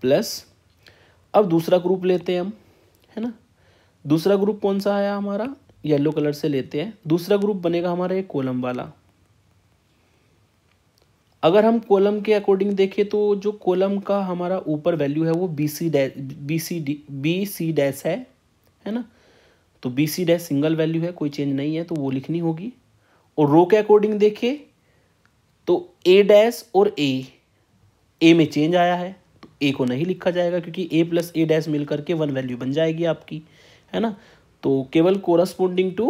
प्लस अब दूसरा ग्रुप लेते हैं हम है ना दूसरा ग्रुप कौन सा आया हमारा येलो कलर से लेते हैं दूसरा ग्रुप बनेगा हमारा ये कोलम वाला अगर हम कोलम के अकॉर्डिंग देखें तो जो कोलम का हमारा ऊपर वैल्यू है वो B C dash B C D B C dash है है ना तो B C dash single value है कोई चेंज नहीं है तो वो लिखनी होगी और रो के अकॉर्डिंग देखें तो ए डैश और ए ए में चेंज आया है तो ए को नहीं लिखा जाएगा क्योंकि ए प्लस ए डैश मिल करके वन वैल्यू बन जाएगी आपकी है ना तो केवल कोरस्पोंडिंग टू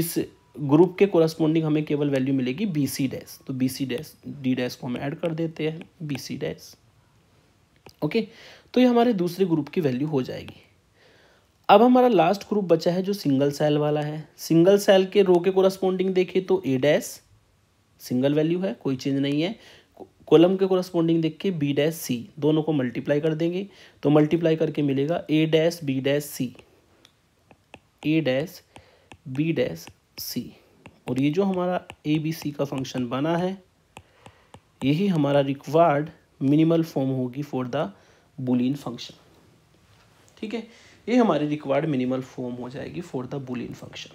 इस ग्रुप के कोरस्पोंडिंग हमें केवल वैल्यू मिलेगी बी सी डैश तो B C dash D dash को हम ऐड कर देते हैं बी सी डैश ओके तो ये हमारे दूसरे ग्रुप की वैल्यू हो जाएगी अब हमारा लास्ट ग्रुप बचा है जो सिंगल सेल वाला है सिंगल सेल के रो के कोरस्पोंडिंग देखिए तो ए डैश सिंगल वैल्यू है कोई चेंज नहीं है कॉलम के कोरस्पोंडिंग देख के बी डैश सी दोनों को मल्टीप्लाई कर देंगे तो मल्टीप्लाई करके मिलेगा A dash B dash C A dash B dash C और ये जो हमारा ए बी सी का फंक्शन बना है यही हमारा रिक्वायर्ड मिनिमल फॉर्म होगी फॉर द बुलिन फंक्शन ठीक है ये हमारी रिक्वायर्ड मिनिमल फॉर्म हो जाएगी फॉर द बुलिन फंक्शन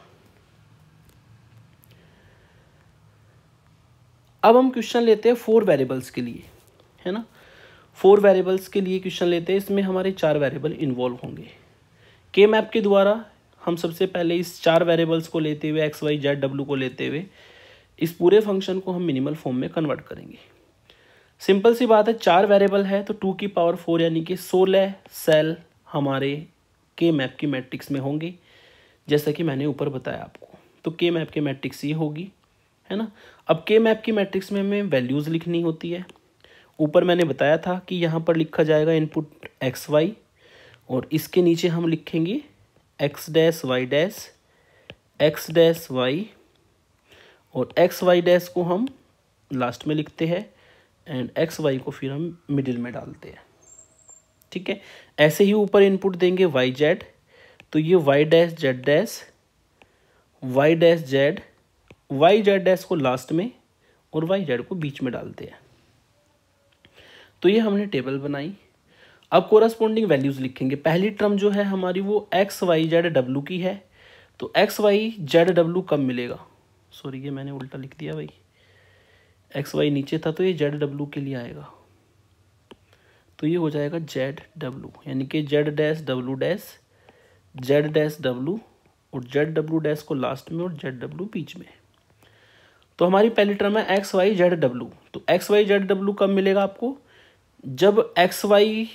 अब हम क्वेश्चन लेते हैं फोर वेरिएबल्स के लिए है ना फोर वेरिएबल्स के लिए क्वेश्चन लेते हैं इसमें हमारे चार वेरिएबल इन्वॉल्व होंगे के मैप के द्वारा हम सबसे पहले इस चार वेरिएबल्स को लेते हुए एक्स वाई जेड डब्ल्यू को लेते हुए इस पूरे फंक्शन को हम मिनिमल फॉर्म में कन्वर्ट करेंगे सिंपल सी बात है चार वेरिएबल है तो टू की पावर फोर यानी कि सोलह सेल हमारे के मैप की मैट्रिक्स में होंगे जैसा कि मैंने ऊपर बताया आपको तो के मैप की मैट्रिक्स ये होगी है ना अब के मैप की मैट्रिक्स में हमें वैल्यूज़ लिखनी होती है ऊपर मैंने बताया था कि यहाँ पर लिखा जाएगा इनपुट एक्स वाई और इसके नीचे हम लिखेंगे X dash Y dash x dash Y और एक्स वाई डैस को हम लास्ट में लिखते हैं एंड एक्स वाई को फिर हम मिडिल में डालते हैं ठीक है ऐसे ही ऊपर इनपुट देंगे वाई जेड तो ये Y dash Z dash Y dash Z Y Z dash को लास्ट में और वाई जेड को बीच में डालते हैं तो ये हमने टेबल बनाई अब कोरस्पोंडिंग वैल्यूज़ लिखेंगे पहली टर्म जो है हमारी वो एक्स वाई जेड डब्ल्यू की है तो एक्स वाई जेड डब्ल्यू कब मिलेगा सॉरी ये मैंने उल्टा लिख दिया भाई एक्स वाई नीचे था तो ये जेड डब्ल्यू के लिए आएगा तो ये हो जाएगा जेड डब्ल्यू यानी कि Z dash W dash Z dash W और जेड डब्ल्यू डैश को लास्ट में और जेड डब्ल्यू बीच में तो हमारी पहली टर्म है एक्स वाई जेड डब्ल्यू तो एक्स वाई जेड डब्ल्यू कब मिलेगा आपको जब एक्स वाई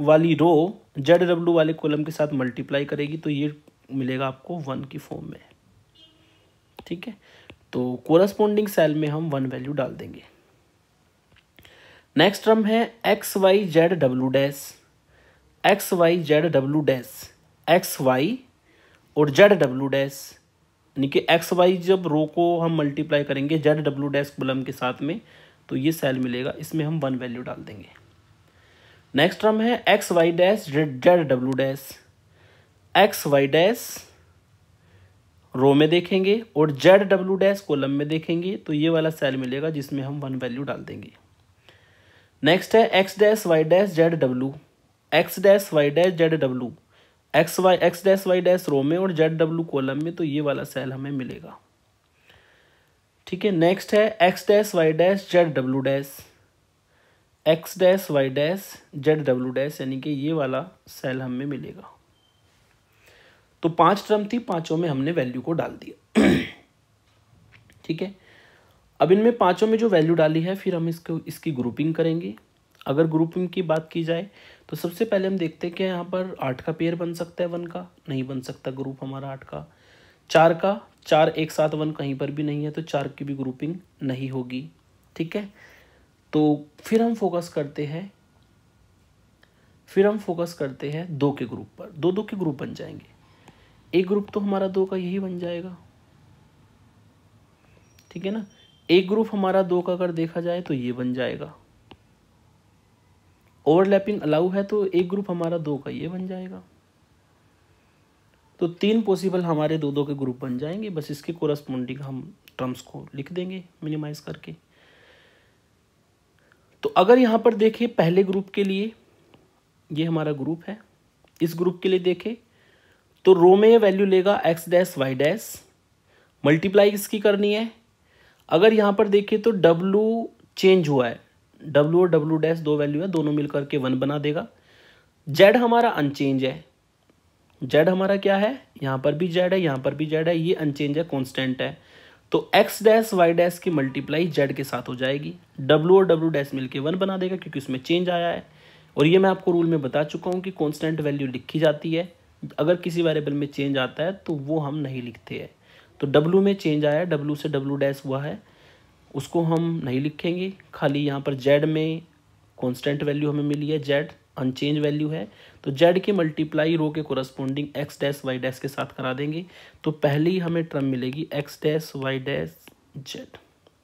वाली रो जेड डब्ल्यू वाले कॉलम के साथ मल्टीप्लाई करेगी तो ये मिलेगा आपको वन की फॉर्म में ठीक है तो कोरस्पोंडिंग सेल में हम वन वैल्यू डाल देंगे नेक्स्ट टर्म है x Y Z W dash x Y Z W dash x Y और जेड डब्ल्यू डैश यानी कि एक्स वाई जब रो को हम मल्टीप्लाई करेंगे जेड डब्ल्यू डैश कॉलम के साथ में तो ये सेल मिलेगा इसमें हम वन वैल्यू डाल देंगे नेक्स्ट टर्म है x Y dash Z W dash x Y dash row में देखेंगे और जेड डब्ल्यू डैश कोलम में देखेंगे तो ये वाला सेल मिलेगा जिसमें हम वन वैल्यू डाल देंगे नेक्स्ट है x dash Y dash Z W X dash Y dash Z W X Y X dash Y dash row में और जेड डब्ल्यू कोलम में तो ये वाला सेल हमें मिलेगा ठीक है नेक्स्ट है x dash Y dash Z W dash x dash Y dash Z W dash यानी कि ये वाला सेल हमें मिलेगा तो पांच टर्म थी पांचों में हमने वैल्यू को डाल दिया ठीक है अब इनमें पांचों में जो वैल्यू डाली है फिर हम इसको इसकी ग्रुपिंग करेंगे अगर ग्रुपिंग की बात की जाए तो सबसे पहले हम देखते हैं कि यहाँ पर आठ का पेयर बन सकता है वन का नहीं बन सकता ग्रुप हमारा आठ का चार का चार एक साथ वन कहीं पर भी नहीं है तो चार की भी ग्रुपिंग नहीं होगी ठीक है तो फिर हम फोकस करते हैं फिर हम फोकस करते हैं दो के ग्रुप पर दो दो के ग्रुप बन जाएंगे एक ग्रुप तो हमारा दो का यही बन जाएगा ठीक है ना एक ग्रुप हमारा दो का अगर देखा जाए तो ये बन जाएगा ओवरलैपिंग अलाउ है तो एक ग्रुप हमारा दो का ये बन जाएगा तो तीन पॉसिबल हमारे दो दो के ग्रुप बन जाएंगे बस इसके कोरस्पोंडिंग हम टर्म्स को लिख देंगे मिनिमाइज करके तो अगर यहाँ पर देखें पहले ग्रुप के लिए ये हमारा ग्रुप है इस ग्रुप के लिए देखें तो रो में वैल्यू लेगा x dash Y dash multiply इसकी करनी है अगर यहाँ पर देखें तो डब्लू चेंज हुआ है डब्लू और डब्लू डैश दो वैल्यू है दोनों मिलकर के वन बना देगा जेड हमारा अनचेंज है जेड हमारा क्या है यहाँ पर भी जेड है यहाँ पर भी जेड है ये अनचेंज है कॉन्स्टेंट है तो एक्स डैश वाई डैश की मल्टीप्लाई जेड के साथ हो जाएगी डब्लू और डब्लू डैश मिलके वन बना देगा क्योंकि उसमें चेंज आया है और ये मैं आपको रूल में बता चुका हूँ कि कॉन्स्टेंट वैल्यू लिखी जाती है अगर किसी वेरिएबल में चेंज आता है तो वो हम नहीं लिखते हैं तो डब्लू में चेंज आया डब्लू से डब्लू डैश हुआ है उसको हम नहीं लिखेंगे खाली यहाँ पर जेड में कॉन्स्टेंट वैल्यू हमें मिली है जेड अनचेंज वैल्यू है तो जेड की मल्टीप्लाई रो के corresponding X dash Y dash के साथ करा देंगे तो पहली हमें टर्म मिलेगी X dash Y dash Z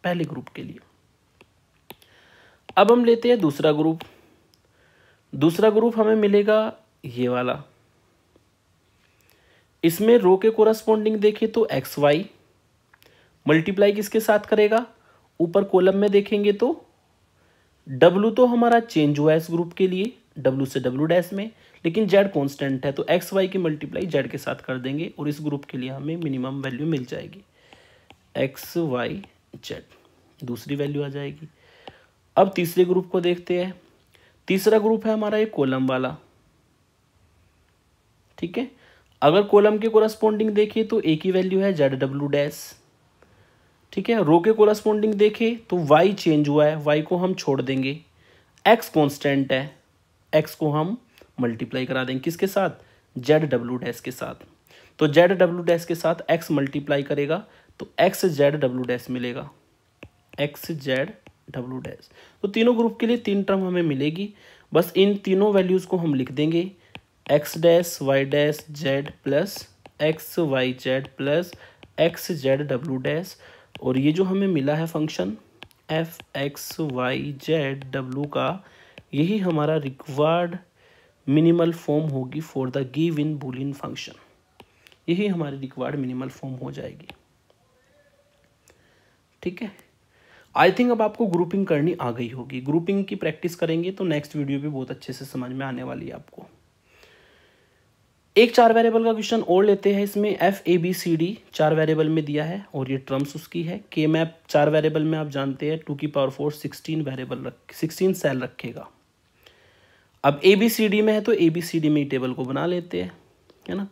पहले ग्रुप के लिए अब हम लेते हैं दूसरा ग्रुप दूसरा ग्रुप हमें मिलेगा ये वाला इसमें रो के कोरस्पोंडिंग देखे तो एक्स वाई मल्टीप्लाई किसके साथ करेगा ऊपर कोलम में देखेंगे तो W तो हमारा चेंज हुआ है इस ग्रुप के लिए W से डब्लू डैश में लेकिन जेड कॉन्स्टेंट है तो एक्स वाई की मल्टीप्लाई जेड के साथ कर देंगे और इस ग्रुप के लिए हमें मिनिमम वैल्यू मिल जाएगी एक्स वाई जेड दूसरी वैल्यू आ जाएगी अब तीसरे ग्रुप को देखते हैं तीसरा ग्रुप है हमारा ये कोलम वाला ठीक है अगर कोलम के कोरस्पॉन्डिंग देखें तो ए की वैल्यू है जेड डब्ल्यू डैश ठीक है रो के कोरस्पॉन्डिंग देखें तो वाई चेंज हुआ है वाई को हम छोड़ देंगे एक्स कॉन्स्टेंट है एक्स को हम मल्टीप्लाई करा देंगे किसके साथ जेड डब्ल्यू डैश के साथ तो जेड डब्ल्यू डैश के साथ एक्स मल्टीप्लाई करेगा तो एक्स जेड डब्ल्यू डैश मिलेगा एक्स जेड डब्ल्यू डैश तो तीनों ग्रुप के लिए तीन टर्म हमें मिलेगी बस इन तीनों वैल्यूज़ को हम लिख देंगे X dash Y dash Z plus x Y Z plus X Z W dash और ये जो हमें मिला है function F X Y Z W का यही हमारा रिक्वायर्ड मिनिमल फॉर्म होगी for the given Boolean function यही हमारी रिक्वायर्ड मिनिमल फॉर्म हो जाएगी ठीक है आई थिंक अब आपको ग्रुपिंग करनी आ गई होगी ग्रुपिंग की प्रैक्टिस करेंगे तो नेक्स्ट वीडियो भी बहुत अच्छे से समझ में आने वाली है आपको एक चार वेरिएबल का क्वेश्चन और लेते हैं इसमें F A B C D चार वेरिएबल में दिया है और ये ट्रम्स उसकी है के मैप चार वेरिएबल में आप जानते हैं टू की पावर फोर सिक्सटीन वेरिएबल रख सिक्सटीन सेल रखेगा अब ए बी सी डी में है तो ए बी सी डी में ही टेबल को बना लेते हैं है ना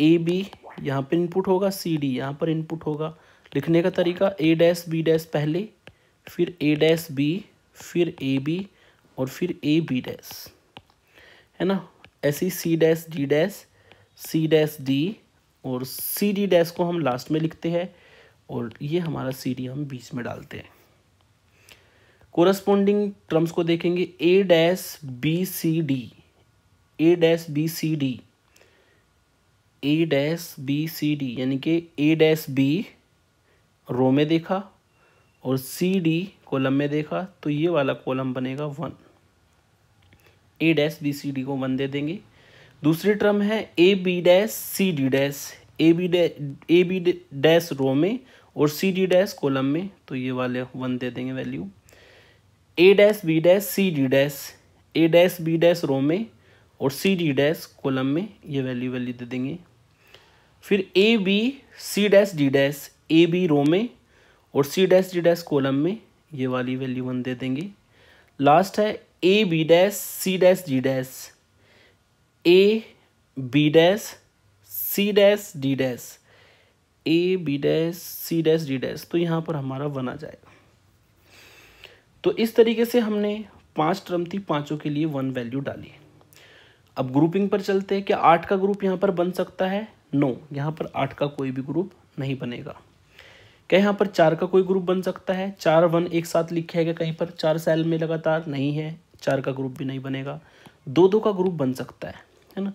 ए बी यहाँ पर इनपुट होगा सी डी यहाँ पर इनपुट होगा लिखने का तरीका ए डैस बी डैस पहले फिर ए डैस बी फिर ए बी और फिर ए बी डैस है ना ही C dash D dash C dash D और सी डी डैस को हम लास्ट में लिखते हैं और ये हमारा सी डी हम बीच में डालते हैं कोरस्पोंडिंग टर्म्स को देखेंगे A dash B C D A dash B C D A dash B C D यानी कि ए डैश बी रो में देखा और सी डी कॉलम में देखा तो ये वाला कॉलम बनेगा one A dash B C D को वन दे देंगे दूसरी टर्म है A B dash C D dash A B dash A B dash row में और सी डी डैश कॉलम में तो ये वाले वन दे देंगे value A dash B dash C D dash A dash B dash row में और सी डी डैश कॉलम में ये वैल्यू वैल्यू दे देंगे फिर A B C dash D dash A B row में और C dash D dash column में ये वाली वैल्यू वन दे देंगे लास्ट है A B dash C dash D dash A B dash C dash D dash A B dash C dash D dash तो यहाँ पर हमारा वन आ जाएगा तो इस तरीके से हमने पांच टर्म थी पांचों के लिए वन वैल्यू डाली अब ग्रुपिंग पर चलते हैं क्या आठ का ग्रुप यहाँ पर बन सकता है नो यहाँ पर आठ का कोई भी ग्रुप नहीं बनेगा क्या यहाँ पर चार का कोई ग्रुप बन सकता है चार वन एक साथ लिखे है कहीं पर चार सेल में लगातार नहीं है चार का ग्रुप भी नहीं बनेगा दो दो का ग्रुप बन सकता है है ना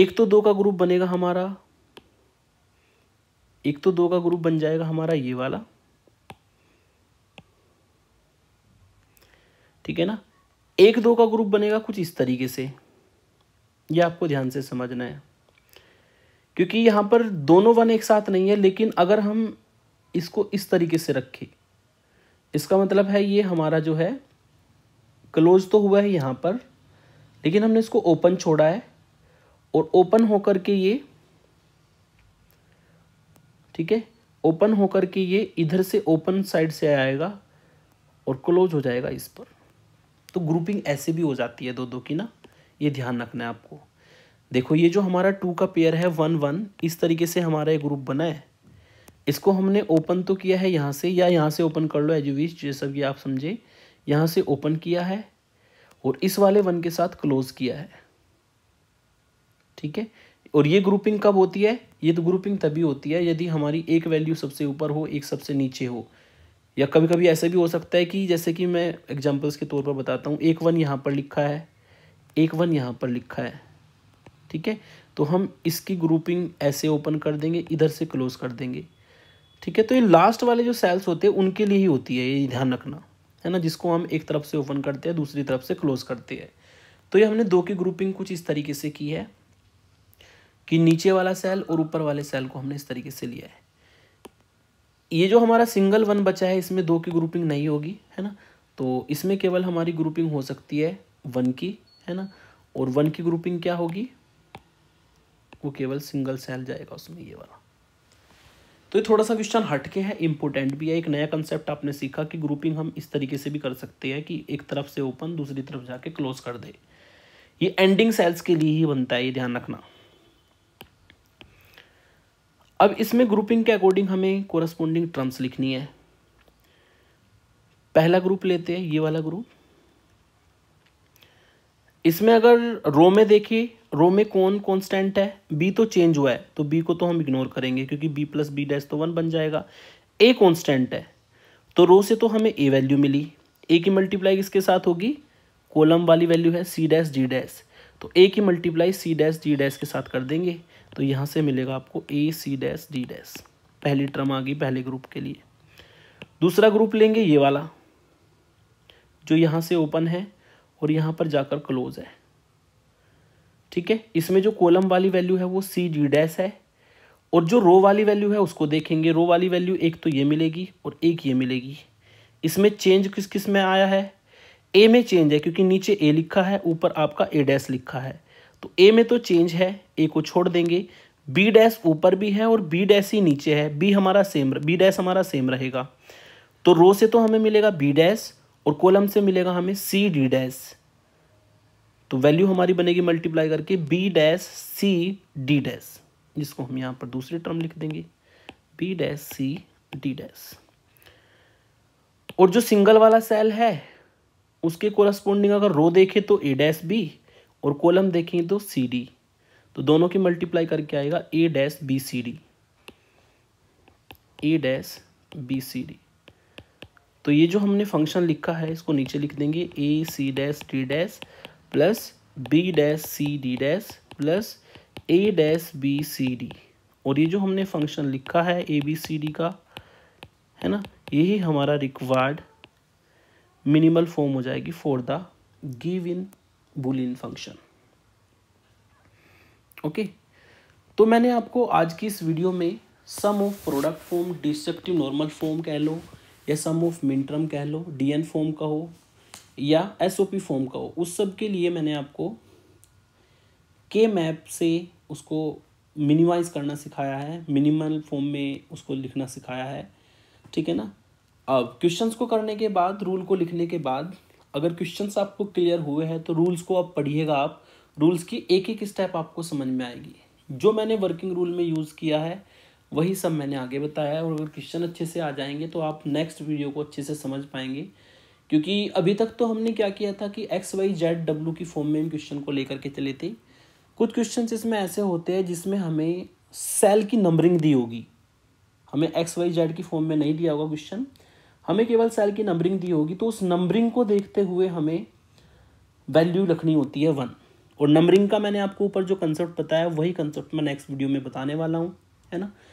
एक तो दो का ग्रुप बनेगा हमारा एक तो दो का ग्रुप बन जाएगा हमारा ये वाला ठीक है ना एक दो का ग्रुप बनेगा कुछ इस तरीके से ये आपको ध्यान से समझना है क्योंकि यहाँ पर दोनों वन एक साथ नहीं है लेकिन अगर हम इसको इस तरीके से रखें इसका मतलब है ये हमारा जो है क्लोज तो हुआ है यहाँ पर लेकिन हमने इसको ओपन छोड़ा है और ओपन होकर के ये ठीक है ओपन होकर के ये इधर से ओपन साइड से आएगा और क्लोज हो जाएगा इस पर तो ग्रुपिंग ऐसे भी हो जाती है दो दो की ना ये ध्यान रखना है आपको देखो ये जो हमारा टू का पेयर है वन वन इस तरीके से हमारा ये ग्रुप बना है इसको हमने ओपन तो किया है यहाँ से या यहाँ से ओपन कर लो एज जैसा कि आप समझे यहाँ से ओपन किया है और इस वाले वन के साथ क्लोज किया है ठीक है और ये ग्रुपिंग कब होती है ये तो ग्रुपिंग तभी होती है यदि हमारी एक वैल्यू सबसे ऊपर हो एक सबसे नीचे हो या कभी कभी ऐसा भी हो सकता है कि जैसे कि मैं एग्जांपल्स के तौर पर बताता हूँ एक वन यहाँ पर लिखा है एक वन यहाँ पर लिखा है ठीक है तो हम इसकी ग्रुपिंग ऐसे ओपन कर देंगे इधर से क्लोज कर देंगे ठीक है तो ये लास्ट वाले जो सेल्स होते हैं उनके लिए ही होती है ये ध्यान रखना है ना जिसको हम एक तरफ से ओपन करते हैं दूसरी तरफ से क्लोज करते हैं तो ये हमने दो की ग्रुपिंग कुछ इस तरीके से की है कि नीचे वाला सेल और ऊपर वाले सेल को हमने इस तरीके से लिया है ये जो हमारा सिंगल वन बचा है इसमें दो की ग्रुपिंग नहीं होगी है ना तो इसमें केवल हमारी ग्रुपिंग हो सकती है वन की है ना और वन की ग्रुपिंग क्या होगी वो केवल सिंगल सेल जाएगा उसमें ये वाला तो ये थोड़ा सा क्वेश्चन हटके है इंपॉर्टेंट भी है एक नया कंसेप्ट आपने सीखा कि ग्रुपिंग हम इस तरीके से भी कर सकते हैं कि एक तरफ से ओपन दूसरी तरफ जाके क्लोज कर दे ये एंडिंग सेल्स के लिए ही बनता है ये ध्यान रखना अब इसमें ग्रुपिंग के अकॉर्डिंग हमें कोरस्पोंडिंग टर्म्स लिखनी है पहला ग्रुप लेते हैं ये वाला ग्रुप इसमें अगर रो में देखिए रो में कौन कॉन्स्टेंट है बी तो चेंज हुआ है तो बी को तो हम इग्नोर करेंगे क्योंकि बी प्लस बी डैश तो वन बन जाएगा ए कॉन्स्टेंट है तो रो से तो हमें ए वैल्यू मिली ए की मल्टीप्लाई किसके साथ होगी कोलम वाली वैल्यू है सी डैश जी डैश तो ए की multiply C dash G dash के साथ कर देंगे तो यहाँ से मिलेगा आपको A C dash D dash पहली टर्म आ गई पहले ग्रुप के लिए दूसरा ग्रुप लेंगे ये वाला जो यहाँ से ओपन है और यहाँ पर जाकर क्लोज है ठीक है इसमें जो कॉलम वाली वैल्यू है वो सी डी डैश है और जो रो वाली वैल्यू है उसको देखेंगे रो वाली वैल्यू एक तो ये मिलेगी और एक ये मिलेगी इसमें चेंज किस किस में आया है ए में चेंज है क्योंकि नीचे ए लिखा है ऊपर आपका ए डैश लिखा है तो ए में तो चेंज है ए को छोड़ देंगे बी डैश ऊपर भी है और बी डैश ही नीचे है बी हमारा सेम बी डैश हमारा सेम रहेगा तो रो से तो हमें मिलेगा बी डैश और कॉलम से मिलेगा हमें सी डी डैश तो वैल्यू हमारी बनेगी मल्टीप्लाई करके B dash C D dash जिसको हम यहाँ पर दूसरी टर्म लिख देंगे B dash C D dash और जो सिंगल वाला सेल है उसके कोरस्पोंडिंग अगर रो देखे तो ए डैश बी और कॉलम देखें तो सी डी तो दोनों की मल्टीप्लाई करके आएगा A dash B C D A dash B C D तो ये जो हमने फंक्शन लिखा है इसको नीचे लिख देंगे A C dash D dash plus B dash C D dash plus A dash B C D और ये जो हमने फंक्शन लिखा है ए बी सी डी का है ना यही हमारा रिक्वायर्ड मिनिमल फॉर्म हो जाएगी for the given Boolean function okay तो मैंने आपको आज की इस वीडियो में sum of product form deceptive normal form कह लो या सम ऑफ मिनट्रम कह लो डीएन फॉर्म का हो या एसओपी फॉर्म का हो उस सब के लिए मैंने आपको के मैप से उसको मिनिमाइज करना सिखाया है मिनिमल फॉर्म में उसको लिखना सिखाया है ठीक है ना अब क्वेश्चंस को करने के बाद रूल को लिखने के बाद अगर क्वेश्चन आपको क्लियर हुए हैं तो रूल्स को आप पढ़िएगा आप रूल्स की एक एक स्टेप आपको समझ में आएगी जो मैंने वर्किंग रूल में यूज़ किया है वही सब मैंने आगे बताया है और अगर क्वेश्चन अच्छे से आ जाएंगे तो आप नेक्स्ट वीडियो को अच्छे से समझ पाएंगे क्योंकि अभी तक तो हमने क्या किया था कि एक्स वाई जेड डब्ल्यू की फॉर्म में हम क्वेश्चन को लेकर के चले थे कुछ क्वेश्चन इसमें ऐसे होते हैं जिसमें हमें सेल की नंबरिंग दी होगी हमें एक्स वाई जेड की फॉर्म में नहीं दिया होगा क्वेश्चन हमें केवल सेल की नंबरिंग दी होगी तो उस नंबरिंग को देखते हुए हमें वैल्यू रखनी होती है वन और नंबरिंग का मैंने आपको ऊपर जो कंसेप्ट बताया वही कंसेप्ट मैं नेक्स्ट वीडियो में बताने वाला हूँ है ना